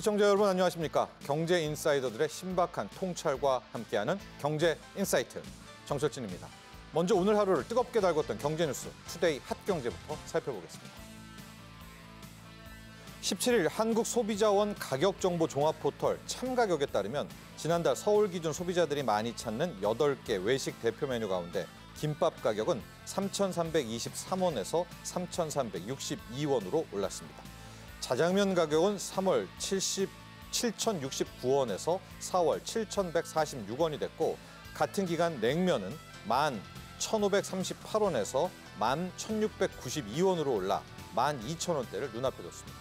시청자 여러분 안녕하십니까? 경제 인사이더들의 신박한 통찰과 함께하는 경제 인사이트 정철진입니다. 먼저 오늘 하루를 뜨겁게 달궜던 경제 뉴스 투데이 핫 경제부터 살펴보겠습니다. 17일 한국소비자원 가격정보 종합포털 참가격에 따르면 지난달 서울 기준 소비자들이 많이 찾는 8개 외식 대표 메뉴 가운데 김밥 가격은 3,323원에서 3,362원으로 올랐습니다. 자장면 가격은 3월 7 7 6 9원에서 4월 7,146원이 됐고 같은 기간 냉면은 1 1,538원에서 1 1,692원으로 올라 1 2,000원대를 눈앞에 뒀습니다.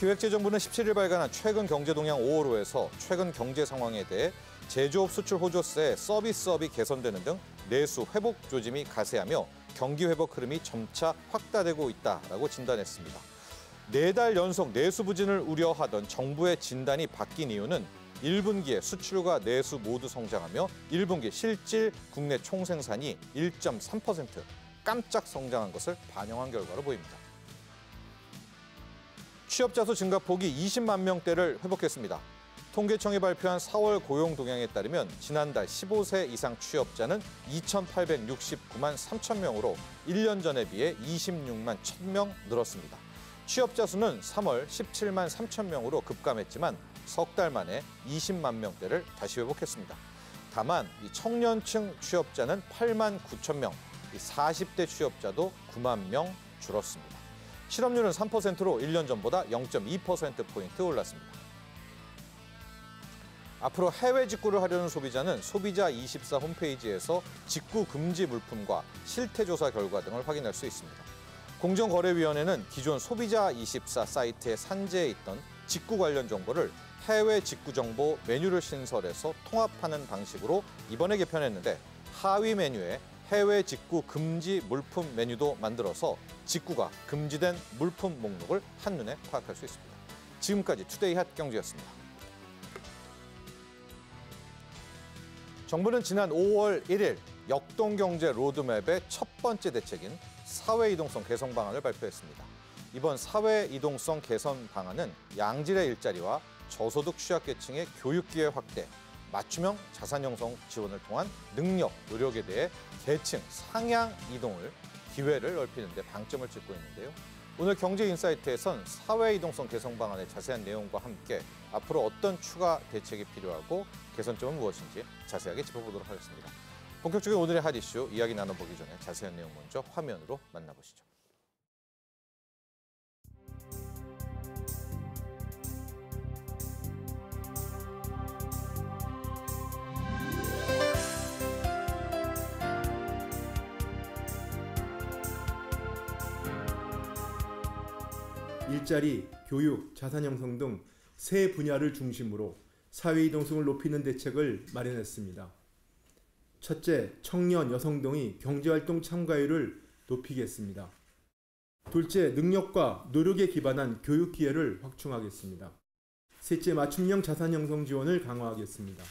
기획재정부는 17일 발간한 최근 경제동향 5월호에서 최근 경제 상황에 대해 제조업 수출 호조세, 서비스업이 개선되는 등 내수 회복 조짐이 가세하며 경기 회복 흐름이 점차 확대되고 있다라고 진단했습니다. 네 달 연속 내수 부진을 우려하던 정부의 진단이 바뀐 이유는 1분기에 수출과 내수 모두 성장하며 1분기 실질 국내 총생산이 1.3% 깜짝 성장한 것을 반영한 결과로 보입니다. 취업자 수 증가폭이 20만 명대를 회복했습니다. 통계청이 발표한 4월 고용 동향에 따르면 지난달 15세 이상 취업자는 2,869만 3천 명으로 1년 전에 비해 26만 1천 명 늘었습니다. 취업자 수는 3월 17만 3천 명으로 급감했지만 석 달 만에 20만 명대를 다시 회복했습니다. 다만 청년층 취업자는 8만 9천 명, 40대 취업자도 9만 명 줄었습니다. 실업률은 3%로 1년 전보다 0.2%포인트 올랐습니다. 앞으로 해외 직구를 하려는 소비자는 소비자24 홈페이지에서 직구 금지 물품과 실태조사 결과 등을 확인할 수 있습니다. 공정거래위원회는 기존 소비자24 사이트에 산재해 있던 직구 관련 정보를 해외 직구 정보 메뉴를 신설해서 통합하는 방식으로 이번에 개편했는데 하위 메뉴에 해외 직구 금지 물품 메뉴도 만들어서 직구가 금지된 물품 목록을 한눈에 파악할 수 있습니다. 지금까지 투데이 핫 경제였습니다. 정부는 지난 5월 1일 역동경제 로드맵의 첫 번째 대책인 사회이동성 개선 방안을 발표했습니다. 이번 사회이동성 개선 방안은 양질의 일자리와 저소득 취약계층의 교육기회 확대, 맞춤형 자산 형성 지원을 통한 능력, 노력에 대해 계층 상향 이동을 기회를 넓히는 데 방점을 찍고 있는데요. 오늘 경제인사이트에선 사회이동성 개선 방안의 자세한 내용과 함께 앞으로 어떤 추가 대책이 필요하고 개선점은 무엇인지 자세하게 짚어보도록 하겠습니다. 본격적인 오늘의 핫 이슈 이야기 나눠보기 전에 자세한 내용 먼저 화면으로 만나보시죠. 일자리, 교육, 자산 형성 등세 분야를 중심으로 사회 이동성을 높이는 대책을 마련했습니다. 첫째, 청년, 여성 등이 경제활동 참가율을 높이겠습니다. 둘째, 능력과 노력에 기반한 교육 기회를 확충하겠습니다. 셋째, 맞춤형 자산 형성 지원을 강화하겠습니다.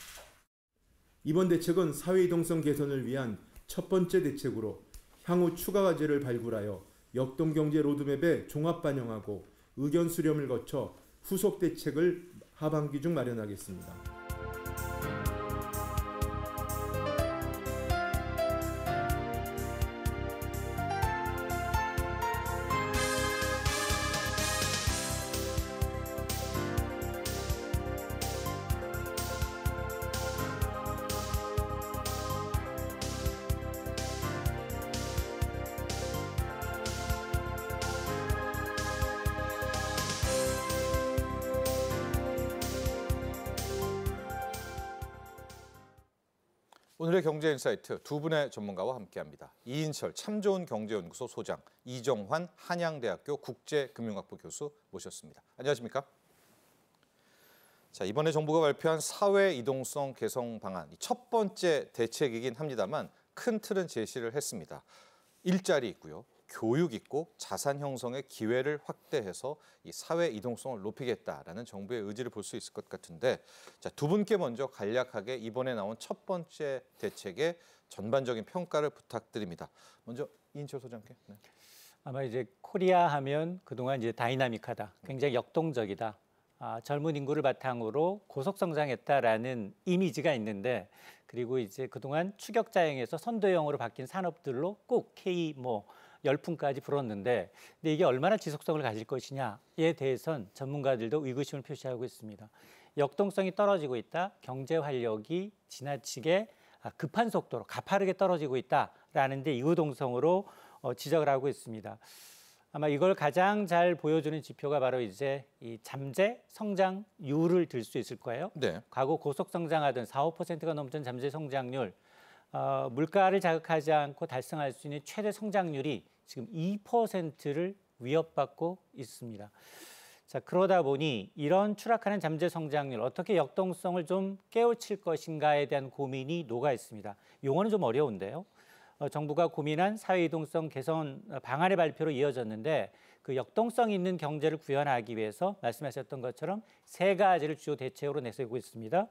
이번 대책은 사회 이동성 개선을 위한 첫 번째 대책으로 향후 추가 과제를 발굴하여 역동경제 로드맵에 종합 반영하고 의견 수렴을 거쳐 후속 대책을 하반기 중 마련하겠습니다. 인사이트 두 분의 전문가와 함께합니다. 이인철 참 좋은 경제연구소 소장, 이정환 한양대학교 국제금융학부 교수 모셨습니다. 안녕하십니까? 자 이번에 정부가 발표한 사회 이동성 개성 방안 첫 번째 대책이긴 합니다만 큰 틀은 제시를 했습니다. 일자리 있고요. 교육 있고 자산 형성의 기회를 확대해서 이 사회 이동성을 높이겠다라는 정부의 의지를 볼 수 있을 것 같은데 자, 두 분께 먼저 간략하게 이번에 나온 첫 번째 대책의 전반적인 평가를 부탁드립니다. 먼저 인철 소장께. 네. 아마 이제 코리아 하면 그동안 이제 다이나믹하다, 굉장히 역동적이다, 아, 젊은 인구를 바탕으로 고속 성장했다라는 이미지가 있는데 그리고 이제 그동안 추격자형에서 선도형으로 바뀐 산업들로 꼭 K 뭐 열풍까지 불었는데 근데 이게 얼마나 지속성을 가질 것이냐에 대해선 전문가들도 의구심을 표시하고 있습니다. 역동성이 떨어지고 있다. 경제 활력이 지나치게 아, 급한 속도로 가파르게 떨어지고 있다라는 데 이구동성으로 어, 지적을 하고 있습니다. 아마 이걸 가장 잘 보여주는 지표가 바로 이제 이 잠재 성장률을 들 수 있을 거예요. 네. 과거 고속 성장하던 4, 5%가 넘던 잠재 성장률, 어, 물가를 자극하지 않고 달성할 수 있는 최대 성장률이 지금 2%를 위협받고 있습니다. 자, 그러다 보니 이런 추락하는 잠재 성장률 어떻게 역동성을 좀 깨우칠 것인가에 대한 고민이 녹아 있습니다. 용어는 좀 어려운데요. 어, 정부가 고민한 사회 이동성 개선 어, 방안의 발표로 이어졌는데 그 역동성 있는 경제를 구현하기 위해서 말씀하셨던 것처럼 세 가지를 주요 대책으로 내세우고 있습니다.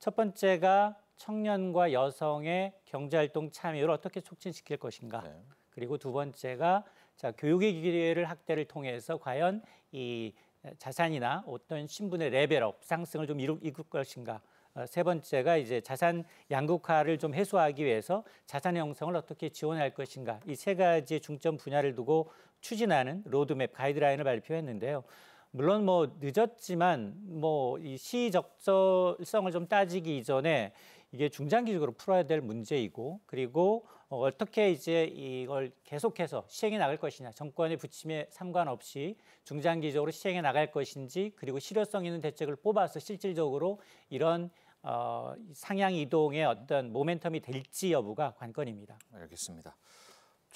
첫 번째가 청년과 여성의 경제활동 참여를 어떻게 촉진시킬 것인가. 네. 그리고 두 번째가 자, 교육의 기회를 확대를 통해서 과연 이 자산이나 어떤 신분의 레벨업 상승을 좀 이룰, 이룰 것인가. 어, 세 번째가 이제 자산 양극화를 좀 해소하기 위해서 자산 형성을 어떻게 지원할 것인가. 이 세 가지 중점 분야를 두고 추진하는 로드맵 가이드라인을 발표했는데요. 물론 뭐 늦었지만 뭐 이 시적절성을 좀 따지기 이전에 이게 중장기적으로 풀어야 될 문제이고 그리고 어떻게 이제 이걸 계속해서 시행해 나갈 것이냐 정권의 부침에 상관없이 중장기적으로 시행해 나갈 것인지 그리고 실효성 있는 대책을 뽑아서 실질적으로 이런 어, 상향 이동의 어떤 모멘텀이 될지 여부가 관건입니다. 알겠습니다.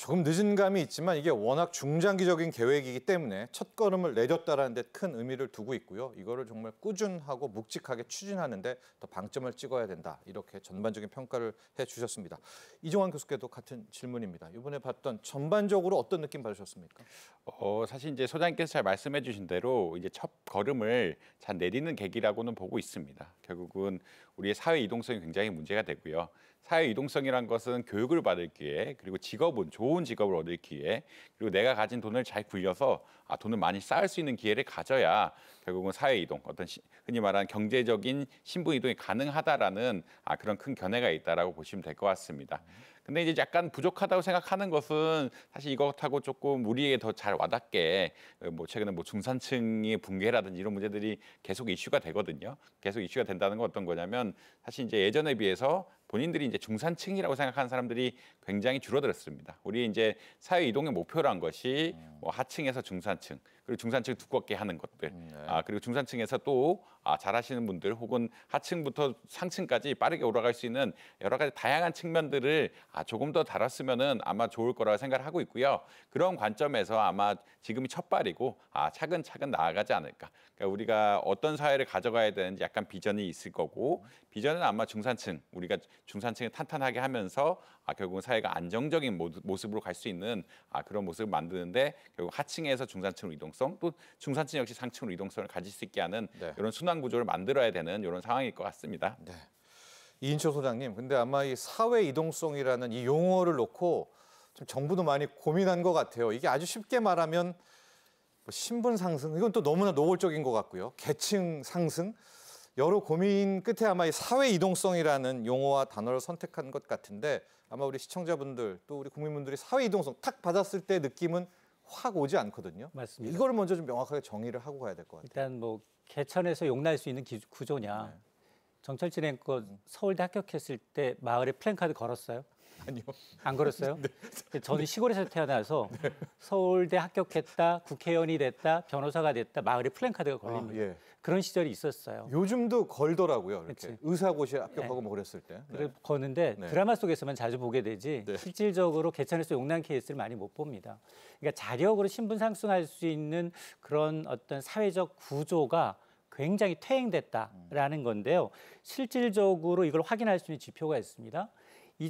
조금 늦은 감이 있지만 이게 워낙 중장기적인 계획이기 때문에 첫 걸음을 내렸다라는 데 큰 의미를 두고 있고요. 이거를 정말 꾸준하고 묵직하게 추진하는데 더 방점을 찍어야 된다. 이렇게 전반적인 평가를 해 주셨습니다. 이종환 교수께도 같은 질문입니다. 이번에 봤던 전반적으로 어떤 느낌 받으셨습니까? 어, 사실 이제 소장님께서 잘 말씀해 주신 대로 이제 첫 걸음을 잘 내리는 계기라고는 보고 있습니다. 결국은 우리의 사회 이동성이 굉장히 문제가 되고요. 사회 이동성이란 것은 교육을 받을 기회, 그리고 직업은 좋은 직업을 얻을 기회, 그리고 내가 가진 돈을 잘 굴려서 아, 돈을 많이 쌓을 수 있는 기회를 가져야 결국은 사회 이동, 어떤 시, 흔히 말하는 경제적인 신분 이동이 가능하다라는 아, 그런 큰 견해가 있다라고 보시면 될 것 같습니다. 근데 이제 약간 부족하다고 생각하는 것은 사실 이것하고 조금 우리에게 더 잘 와닿게 어, 뭐 최근에 뭐 중산층의 붕괴라든지 이런 문제들이 계속 이슈가 되거든요. 계속 이슈가 된다는 건 어떤 거냐면 사실 이제 예전에 비해서 본인들이 이제 중산층이라고 생각하는 사람들이 굉장히 줄어들었습니다. 우리 이제 사회 이동의 목표란 것이 음. 뭐 하층에서 중산층, 그리고 중산층 두껍게 하는 것들 음, 네. 아 그리고 중산층에서 또 아, 잘하시는 분들 혹은 하층부터 상층까지 빠르게 올라갈 수 있는 여러 가지 다양한 측면들을 아, 조금 더 달았으면은 아마 좋을 거라고 생각을 하고 있고요 그런 관점에서 아마 지금이 첫 발이고 아 차근차근 나아가지 않을까 그러니까 우리가 어떤 사회를 가져가야 되는지 약간 비전이 있을 거고 비전은 아마 중산층 우리가 중산층을 탄탄하게 하면서 아, 결국은 사회가 안정적인 모습으로 갈 수 있는 아, 그런 모습을 만드는데 결국 하층에서 중산층으로 이동성 또 중산층 역시 상층으로 이동성을 가질 수 있게 하는 네. 이런 순환 구조를 만들어야 되는 이런 상황일 것 같습니다. 네. 이인철 소장님, 근데 아마 이 사회 이동성이라는 이 용어를 놓고 좀 정부도 많이 고민한 것 같아요. 이게 아주 쉽게 말하면 뭐 신분 상승 이건 또 너무나 노골적인 것 같고요. 계층 상승 여러 고민 끝에 아마 이 사회 이동성이라는 용어와 단어를 선택한 것 같은데 아마 우리 시청자분들 또 우리 국민분들이 사회 이동성 탁 받았을 때 느낌은 확 오지 않거든요. 맞습니다. 이걸 먼저 좀 명확하게 정의를 하고 가야 될 것 같아요. 일단 뭐 개천에서 용날 수 있는 기, 구조냐. 네. 정철진 앵커 음. 서울대 합격했을 때 마을에 플랜카드 걸었어요. 아니요. 안 그랬어요? 네. 그 저는 시골에서 태어나서 네. 서울대 합격했다, 국회의원이 됐다, 변호사가 됐다, 마을에 플랜카드가 걸립니다. 아, 예. 그런 시절이 있었어요. 요즘도 걸더라고요. 이렇게 의사고시 합격하고 네. 뭐 그랬을 때. 그래 네. 거는데 네. 드라마 속에서만 자주 보게 되지 실질적으로 개천에서 용난 케이스를 많이 못 봅니다. 그러니까 자력으로 신분 상승할 수 있는 그런 어떤 사회적 구조가 굉장히 퇴행됐다라는 건데요. 실질적으로 이걸 확인할 수 있는 지표가 있습니다.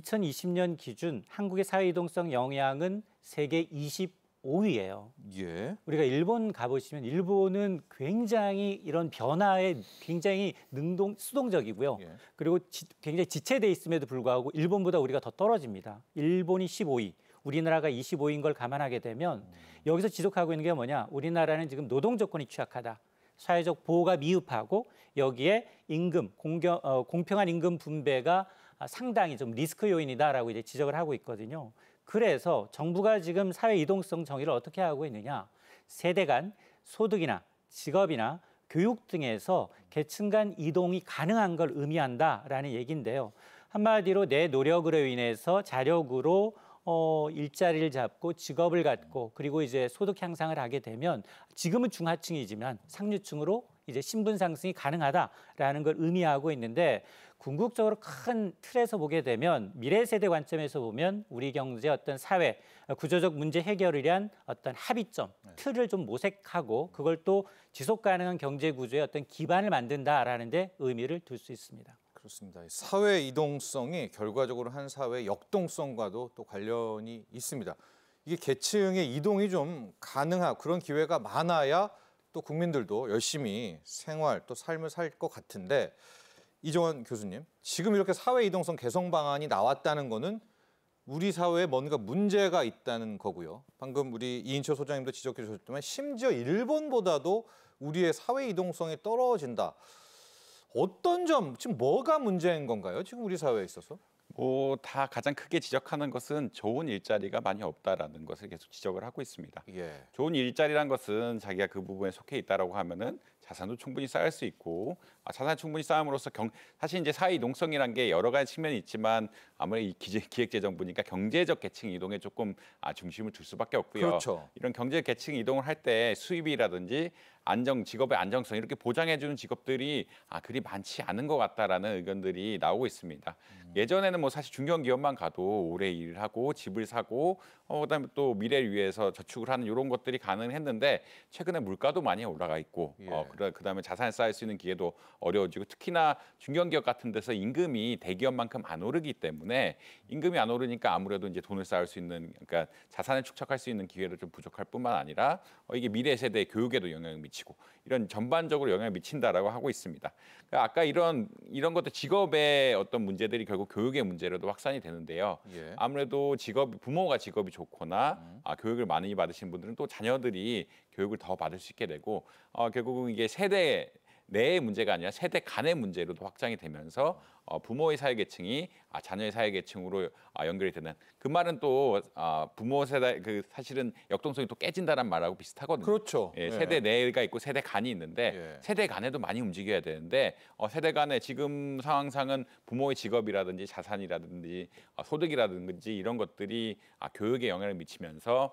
2020년 기준 한국의 사회 이동성 영향은 세계 25위예요. 예. 우리가 일본 가보시면 일본은 굉장히 이런 변화에 굉장히 능동 수동적이고요. 예. 그리고 지, 굉장히 지체돼 있음에도 불구하고 일본보다 우리가 더 떨어집니다. 일본이 15위, 우리나라가 25인 걸 감안하게 되면 음. 여기서 지속하고 있는 게 뭐냐? 우리나라는 지금 노동 조건이 취약하다. 사회적 보호가 미흡하고 여기에 임금 공평 어, 공평한 임금 분배가 아, 상당히 좀 리스크 요인이다라고 이제 지적을 하고 있거든요. 그래서 정부가 지금 사회 이동성 정의를 어떻게 하고 있느냐? 세대 간 소득이나 직업이나 교육 등에서 계층 간 이동이 가능한 걸 의미한다라는 얘기인데요. 한마디로 내 노력으로 인해서 자력으로 어, 일자리를 잡고 직업을 갖고 그리고 이제 소득 향상을 하게 되면 지금은 중하층이지만 상류층으로 이제 신분 상승이 가능하다라는 걸 의미하고 있는데 궁극적으로 큰 틀에서 보게 되면 미래 세대 관점에서 보면 우리 경제 어떤 사회 구조적 문제 해결을 위한 어떤 합의점 네. 틀을 좀 모색하고 그걸 또 지속 가능한 경제 구조의 어떤 기반을 만든다라는 데 의미를 둘 수 있습니다. 그렇습니다. 사회 이동성이 결과적으로 한사회 역동성과도 또 관련이 있습니다. 이게 계층의 이동이 좀 가능한 그런 기회가 많아야 또 국민들도 열심히 생활 또 삶을 살 것 같은데 이정환 교수님, 지금 이렇게 사회 이동성 개선 방안이 나왔다는 거는 우리 사회에 뭔가 문제가 있다는 거고요. 방금 우리 이인철 소장님도 지적해 주셨지만 심지어 일본보다도 우리의 사회 이동성이 떨어진다. 어떤 점, 지금 뭐가 문제인 건가요? 지금 우리 사회에 있어서? 뭐 다 가장 크게 지적하는 것은 좋은 일자리가 많이 없다라는 것을 계속 지적을 하고 있습니다. 예. 좋은 일자리란 것은 자기가 그 부분에 속해 있다라고 하면은 자산도 충분히 쌓을 수 있고 아, 자산 충분히 쌓음으로써 경, 사실 이제 사회 이동성이란 게 여러 가지 측면이 있지만 아무래도 기획재정부니까 경제적 계층 이동에 조금 아, 중심을 둘 수밖에 없고요. 그렇죠. 이런 경제 계층 이동을 할 때 수입이라든지 안정 직업의 안정성 이렇게 보장해주는 직업들이 아 그리 많지 않은 것 같다라는 의견들이 나오고 있습니다. 음. 예전에는 뭐 사실 중견기업만 가도 오래 일하고 집을 사고 어, 그다음에 또 미래를 위해서 저축을 하는 이런 것들이 가능했는데 최근에 물가도 많이 올라가 있고 어, 예. 어, 그다, 음에 자산을 쌓을 수 있는 기회도 어려워지고 특히나 중견기업 같은 데서 임금이 대기업만큼 안 오르기 때문에 임금이 안 오르니까 아무래도 이제 돈을 쌓을 수 있는 그러니까 자산을 축적할 수 있는 기회를좀 부족할 뿐만 아니라 어, 이게 미래 세대의 교육에도 영향을 미치고 이런 전반적으로 영향을 미친다라고 하고 있습니다. 그러니까 아까 이런 이런 것도 직업의 어떤 문제들이 결국 교육의 문제로도 확산이 되는데요. 예. 아무래도 직업 부모가 직업이 좋 좋거나 음. 아, 교육을 많이 받으신 분들은 또 자녀들이 교육을 더 받을 수 있게 되고 어, 결국은 이게 세대 내의 문제가 아니라 세대 간의 문제로도 확장이 되면서 어, 부모의 사회계층이 아, 자녀의 사회계층으로 아, 연결이 되는 그 말은 또 아, 부모 세대 그 사실은 역동성이 또 깨진다는 말하고 비슷하거든요. 그렇죠. 예, 예. 세대 내가 있고 세대 간이 있는데 예. 세대 간에도 많이 움직여야 되는데 어, 세대 간에 지금 상황상은 부모의 직업이라든지 자산이라든지 어, 소득이라든지 이런 것들이 교육에 영향을 미치면서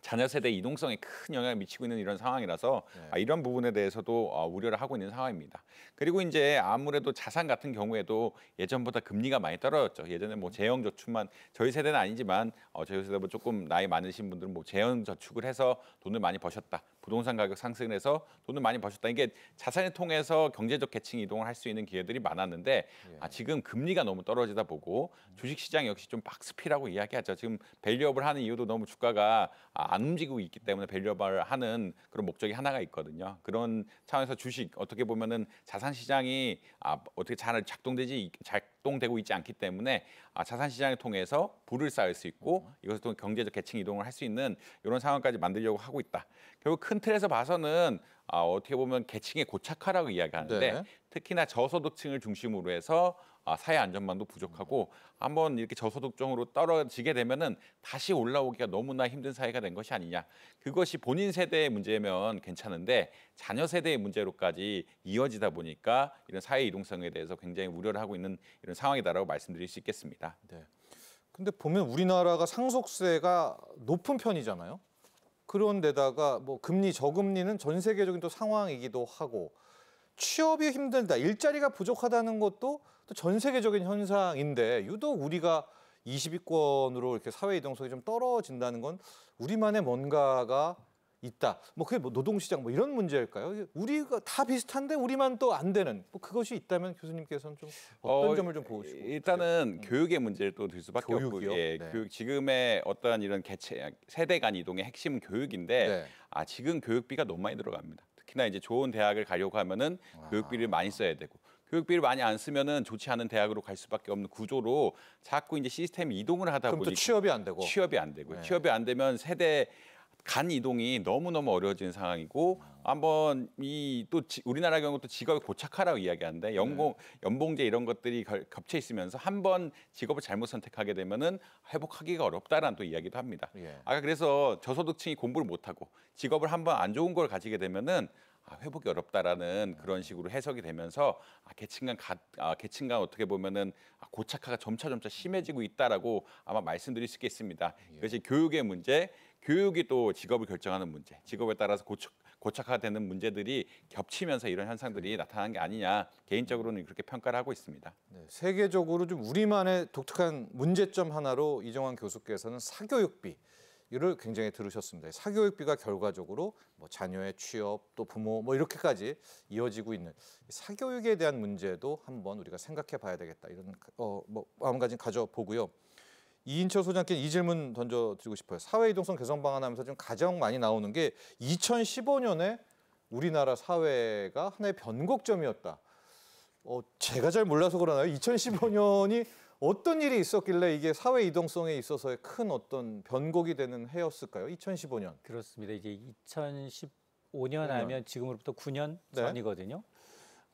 자녀 세대 이동성에 큰 영향을 미치고 있는 이런 상황이라서 네. 아, 이런 부분에 대해서도 어, 우려를 하고 있는 상황입니다. 그리고 이제 아무래도 자산 같은 경우에도 예전보다 금리가 많이 떨어졌죠. 예전에 뭐 재형 저축만 저희 세대는 아니지만 어, 저희 세대보다 조금 나이 많으신 분들은 뭐 재형 저축을 해서 돈을 많이 버셨다. 부동산 가격 상승해서 돈을 많이 버셨다. 이게 자산을 통해서 경제적 계층 이동을 할 수 있는 기회들이 많았는데 예. 아, 지금 금리가 너무 떨어지다 보고 음. 주식시장 역시 좀 박스피라고 이야기하죠. 지금 밸류업을 하는 이유도 너무 주가가 아, 안 움직이고 있기 때문에 밸류업을 하는 그런 목적이 하나가 있거든요. 그런 차원에서 주식 어떻게 보면은 자산 시장이 아, 어떻게 잘 작동되지 잘 작동되고 있지 않기 때문에 아, 자산 시장을 통해서 부를 쌓을 수 있고 음. 이것을 통해 경제적 계층 이동을 할 수 있는 이런 상황까지 만들려고 하고 있다. 결국 큰 틀에서 봐서는 아, 어떻게 보면 계층에 고착화라고 이야기하는데 네. 특히나 저소득층을 중심으로 해서 아, 사회 안전망도 부족하고 한번 이렇게 저소득층으로 떨어지게 되면은 다시 올라오기가 너무나 힘든 사회가 된 것이 아니냐. 그것이 본인 세대의 문제면 괜찮은데 자녀 세대의 문제로까지 이어지다 보니까 이런 사회 이동성에 대해서 굉장히 우려를 하고 있는 이런 상황이다라고 말씀드릴 수 있겠습니다. 네. 근데 보면 우리나라가 상속세가 높은 편이잖아요. 그런 데다가 뭐 금리 저금리는 전 세계적인 또 상황이기도 하고 취업이 힘들다 일자리가 부족하다는 것도 또 전 세계적인 현상인데 유독 우리가 20위권으로 이렇게 사회 이동성이좀 떨어진다는 건 우리만의 뭔가가 있다. 뭐 그게 뭐 노동시장 뭐 이런 문제일까요? 우리가 다 비슷한데 우리만 또 안 되는 뭐 그것이 있다면 교수님께서는 좀 어떤 어, 점을 좀 보시고 일단은 네. 교육의 문제를 또 들 수밖에 없고요. 예, 네. 교육 지금의 어떠한 이런 개체 세대 간 이동의 핵심은 교육인데 네. 아 지금 교육비가 너무 많이 들어갑니다. 특히나 이제 좋은 대학을 가려고 하면은 아. 교육비를 많이 써야 되고 교육비를 많이 안 쓰면은 좋지 않은 대학으로 갈 수밖에 없는 구조로 자꾸 이제 시스템 이동을 하다 보니까 취업이 안 되고 취업이 안 되고 네. 취업이 안 되면 세대 간 이동이 너무너무 어려워진 상황이고 음. 한번 이 또 우리나라 경우 도 직업에 고착하라고 이야기하는데 네. 연봉 연봉제 이런 것들이 겹쳐 있으면서 한 번 직업을 잘못 선택하게 되면은 회복하기가 어렵다라는 또 이야기도 합니다. 예. 아까 그래서 저소득층이 공부를 못 하고 직업을 한번 안 좋은 걸 가지게 되면은 아, 회복이 어렵다라는 그런 식으로 해석이 되면서 아, 계층간 가, 아, 계층간 어떻게 보면은 아, 고착화가 점차점차 심해지고 있다라고 아마 말씀드릴 수 있겠습니다. 예. 그것이 교육의 문제, 교육이 또 직업을 결정하는 문제, 직업에 따라서 고착 고착화되는 문제들이 겹치면서 이런 현상들이 네. 나타난 게 아니냐 개인적으로는 그렇게 평가를 하고 있습니다. 네, 세계적으로 좀 우리만의 독특한 문제점 하나로 이정환 교수께서는 사교육비 이를 굉장히 들으셨습니다. 사교육비가 결과적으로 뭐 자녀의 취업 또 부모 뭐 이렇게까지 이어지고 있는 사교육에 대한 문제도 한번 우리가 생각해 봐야 되겠다 이런 어, 뭐 마음가짐 가져보고요. 이인철 소장께 이 질문 던져드리고 싶어요. 사회 이동성 개선 방안하면서 좀 가장 많이 나오는 게 2015년에 우리나라 사회가 하나의 변곡점이었다. 어, 제가 잘 몰라서 그러나요? 2015년이 어떤 일이 있었길래 이게 사회 이동성에 있어서의 큰 어떤 변곡이 되는 해였을까요? 2015년. 그렇습니다. 이제 2015년 하면 지금으로부터 9년 네. 전이거든요.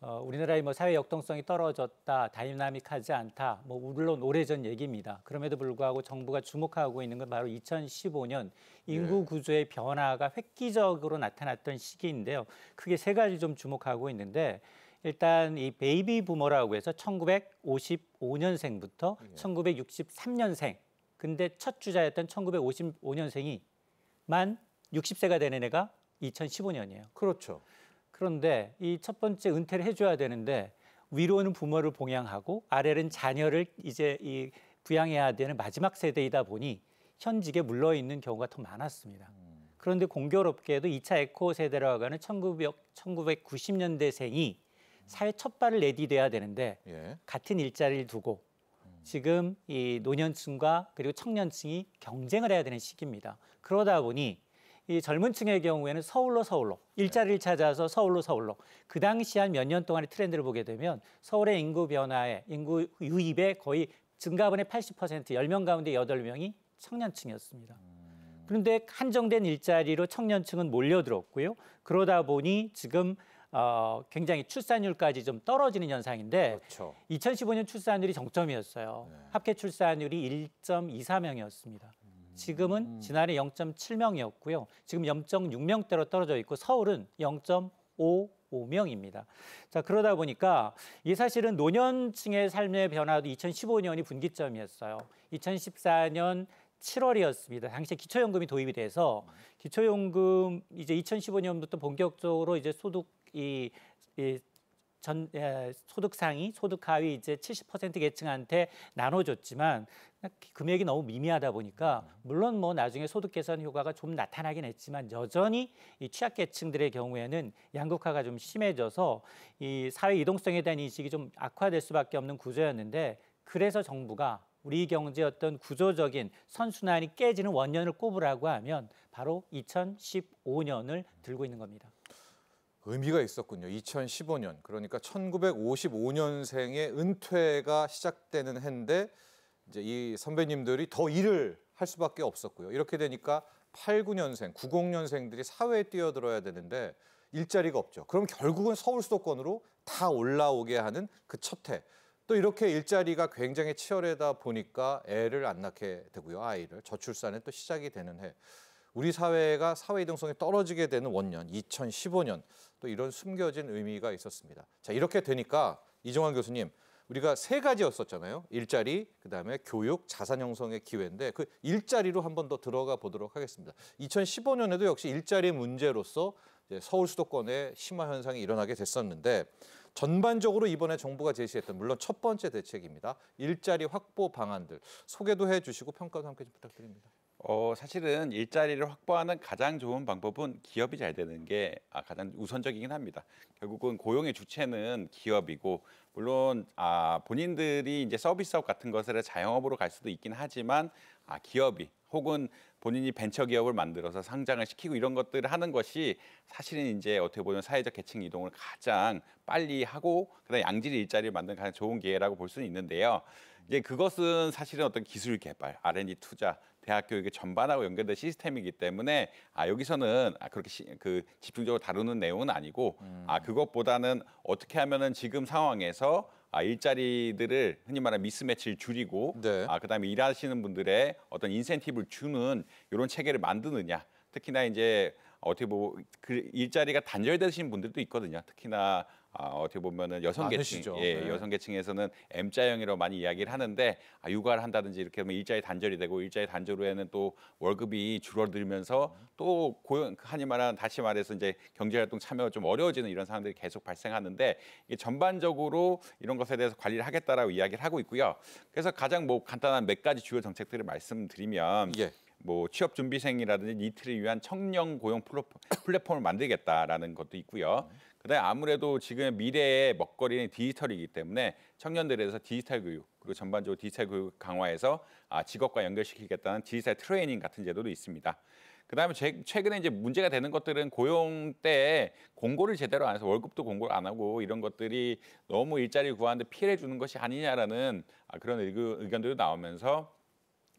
어, 우리나라의 뭐 사회 역동성이 떨어졌다, 다이나믹하지 않다, 뭐 물론 오래전 얘기입니다. 그럼에도 불구하고 정부가 주목하고 있는 건 바로 2015년 인구 구조의 변화가 획기적으로 나타났던 시기인데요. 크게 세 가지 좀 주목하고 있는데 일단 이 베이비 부머라고 해서 1955년생부터 예. 1963년생 근데 첫 주자였던 1955년생이 만 60세가 되는 애가 2015년이에요. 그렇죠. 그런데 이 첫 번째 은퇴를 해줘야 되는데 위로는 부모를 봉양하고 아래는 자녀를 이제 이 부양해야 되는 마지막 세대이다 보니 현직에 물러 있는 경우가 더 많았습니다. 음. 그런데 공교롭게도 2차 에코 세대라고 하는 1900, 1990년대생이 사회 첫 발을 내디뎌야 되는데 예. 같은 일자리를 두고 음. 지금 이 노년층과 그리고 청년층이 경쟁을 해야 되는 시기입니다. 그러다 보니 이 젊은 층의 경우에는 서울로 서울로 일자리를 네. 찾아서 서울로 서울로 그 당시 한 몇 년 동안의 트렌드를 보게 되면 서울의 인구 변화에 인구 유입에 거의 증가분의 80% 10명 가운데 8명이 청년층이었습니다. 음. 그런데 한정된 일자리로 청년층은 몰려들었고요. 그러다 보니 지금 어, 굉장히 출산율까지 좀 떨어지는 현상인데 그렇죠. 2015년 출산율이 정점이었어요. 네. 합계 출산율이 1.24명이었습니다. 음. 지금은 지난해 0.7명이었고요. 지금 0.6명대로 떨어져 있고 서울은 0.5 5명입니다. 자, 그러다 보니까 이 사실은 노년층의 삶의 변화도 2015년이 분기점이었어요. 2014년 7월이었습니다. 당시에 기초연금이 도입이 돼서 기초연금 이제 2015년부터 본격적으로 이제 소득 이, 이 전, 에, 소득 상위, 소득 하위 이제 70% 계층한테 나눠줬지만 금액이 너무 미미하다 보니까 물론 뭐 나중에 소득 개선 효과가 좀 나타나긴 했지만 여전히 이 취약계층들의 경우에는 양극화가 좀 심해져서 이 사회 이동성에 대한 인식이 좀 악화될 수밖에 없는 구조였는데 그래서 정부가 우리 경제 어떤 구조적인 선순환이 깨지는 원년을 꼽으라고 하면 바로 2015년을 들고 있는 겁니다. 의미가 있었군요. 2015년 그러니까 1955년생의 은퇴가 시작되는 해인데 이제 이 선배님들이 더 일을 할 수밖에 없었고요. 이렇게 되니까 89년생, 90년생들이 사회에 뛰어들어야 되는데 일자리가 없죠. 그럼 결국은 서울 수도권으로 다 올라오게 하는 그 첫 해. 또 이렇게 일자리가 굉장히 치열하다 보니까 애를 안 낳게 되고요. 아이를 저출산에 또 시작이 되는 해. 우리 사회가 사회 이동성이 떨어지게 되는 원년 2015년 또 이런 숨겨진 의미가 있었습니다. 자 이렇게 되니까 이정환 교수님 우리가 세 가지였었잖아요. 일자리, 그다음에 교육, 자산 형성의 기회인데 그 일자리로 한 번 더 들어가 보도록 하겠습니다. 2015년에도 역시 일자리 문제로서 이제 서울 수도권에 심화 현상이 일어나게 됐었는데 전반적으로 이번에 정부가 제시했던 물론 첫 번째 대책입니다. 일자리 확보 방안들 소개도 해 주시고 평가도 함께 좀 부탁드립니다. 어, 사실은 일자리를 확보하는 가장 좋은 방법은 기업이 잘 되는 게 아, 가장 우선적이긴 합니다. 결국은 고용의 주체는 기업이고 물론 아, 본인들이 이제 서비스업 같은 것을 자영업으로 갈 수도 있긴 하지만 아, 기업이 혹은 본인이 벤처 기업을 만들어서 상장을 시키고 이런 것들을 하는 것이 사실은 이제 어떻게 보면 사회적 계층 이동을 가장 빨리 하고 그다음 양질 의 일자리를 만드는 가장 좋은 기회라고 볼 수는 있는데요. 이제 그것은 사실은 어떤 기술 개발, R&D 투자 대학 교육의 전반하고 연결된 시스템이기 때문에 아 여기서는 아 그렇게 시, 그 집중적으로 다루는 내용은 아니고 아, 음. 아 그것보다는 어떻게 하면은 지금 상황에서 아, 일자리들을 흔히 말하는 미스매치를 줄이고 네. 아, 그다음에 일하시는 분들의 어떤 인센티브를 주는 이런 체계를 만드느냐 특히나 이제 어떻게 보면 그 일자리가 단절되신 분들도 있거든요 특히나 아, 어떻게 보면은 여성 계층, 예, 네. 여성 계층에서는 M자형이라고 많이 이야기를 하는데 아, 육아를 한다든지 이렇게 하면 일자리 단절이 되고 일자리 단절 후에는 또 월급이 줄어들면서 음. 또 고용 한이 말한 다시 말해서 이제 경제활동 참여가 좀 어려워지는 이런 상황들이 계속 발생하는데 이게 전반적으로 이런 것에 대해서 관리를 하겠다라고 이야기를 하고 있고요. 그래서 가장 뭐 간단한 몇 가지 주요 정책들을 말씀드리면 예. 뭐 취업 준비생이라든지 니트를 위한 청년 고용 플랫폼을 만들겠다라는 것도 있고요. 음. 그다음에 아무래도 지금 미래의 먹거리는 디지털이기 때문에 청년들에서 디지털 교육 그리고 전반적으로 디지털 교육 강화해서 아, 직업과 연결시키겠다는 디지털 트레이닝 같은 제도도 있습니다. 그다음에 제, 최근에 이제 문제가 되는 것들은 고용 때 공고를 제대로 안 해서 월급도 공고를 안 하고 이런 것들이 너무 일자리 구하는데 피해를 주는 것이 아니냐라는 아, 그런 의견들도 나오면서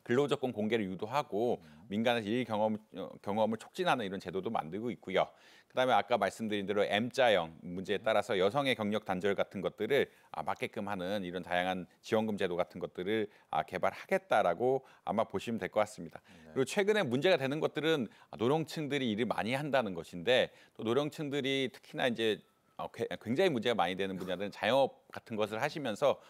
근로조건 공개를 유도하고 음. 민간에서 일 경험, 어, 경험을 촉진하는 이런 제도도 만들고 있고요. 그다음에 아까 말씀드린 대로 M자형 문제에 따라서 여성의 경력 단절 같은 것들을 아, 맞게끔 하는 이런 다양한 지원금 제도 같은 것들을 아, 개발하겠다라고 아마 보시면 될 것 같습니다. 네. 그리고 최근에 문제가 되는 것들은 아, 노령층들이 일을 많이 한다는 것인데 또 노령층들이 특히나 이제 어, 굉장히 문제가 많이 되는 분야들은 자영업 같은 것을 하시면서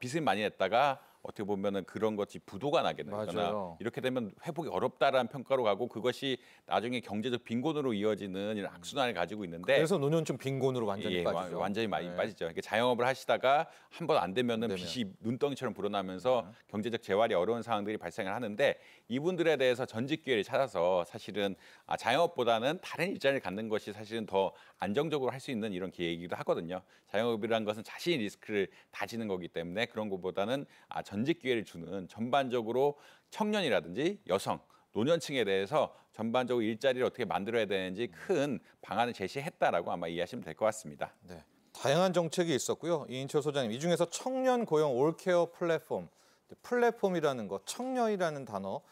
빚을 많이 냈다가 어떻게 보면은 그런 것이 부도가 나게 되거나 이렇게 되면 회복이 어렵다라는 평가로 가고 그것이 나중에 경제적 빈곤으로 이어지는 이런 악순환을 가지고 있는데 그래서 노년층 빈곤으로 완전히 예, 빠지죠. 완전히 많이 네. 빠지죠. 그러니까 자영업을 하시다가 한번 안 되면은 되 빚이 눈덩이처럼 불어나면서 네. 경제적 재활이 어려운 상황들이 발생을 하는데 이분들에 대해서 전직 기회를 찾아서 사실은 아, 자영업보다는 다른 일자리를 갖는 것이 사실은 더 안정적으로 할 수 있는 이런 기회이기도 하거든요. 자영업이라는 것은 자신의 리스크를 다지는 거기 때문에 그런 것보다는 아, 전 전직 기회를 주는 전반적으로 청년이라든지 여성, 노년층에 대해서 전반적으로 일자리를 어떻게 만들어야 되는지 큰 방안을 제시했다라고 아마 이해하시면 될 것 같습니다. 네. 다양한 정책이 있었고요. 이인철 소장님, 이 중에서 청년 고용 올케어 플랫폼, 플랫폼이라는 거, 청년이라는 단어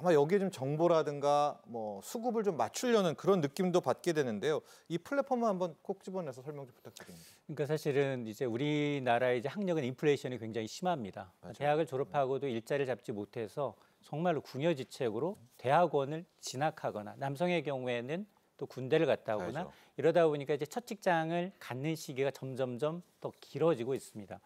아마 여기에 좀 정보라든가 뭐 수급을 좀 맞추려는 그런 느낌도 받게 되는데요. 이 플랫폼을 한번 꼭 집어내서 설명 좀 부탁드립니다. 그러니까 사실은 이제 우리나라 이제 학력은 인플레이션이 굉장히 심합니다. 맞아요. 대학을 졸업하고도 일자리를 잡지 못해서 정말로 궁여지책으로 대학원을 진학하거나 남성의 경우에는 또 군대를 갔다 오거나 알죠. 그렇죠. 이러다 보니까 이제 첫 직장을 갖는 시기가 점점점 더 길어지고 있습니다.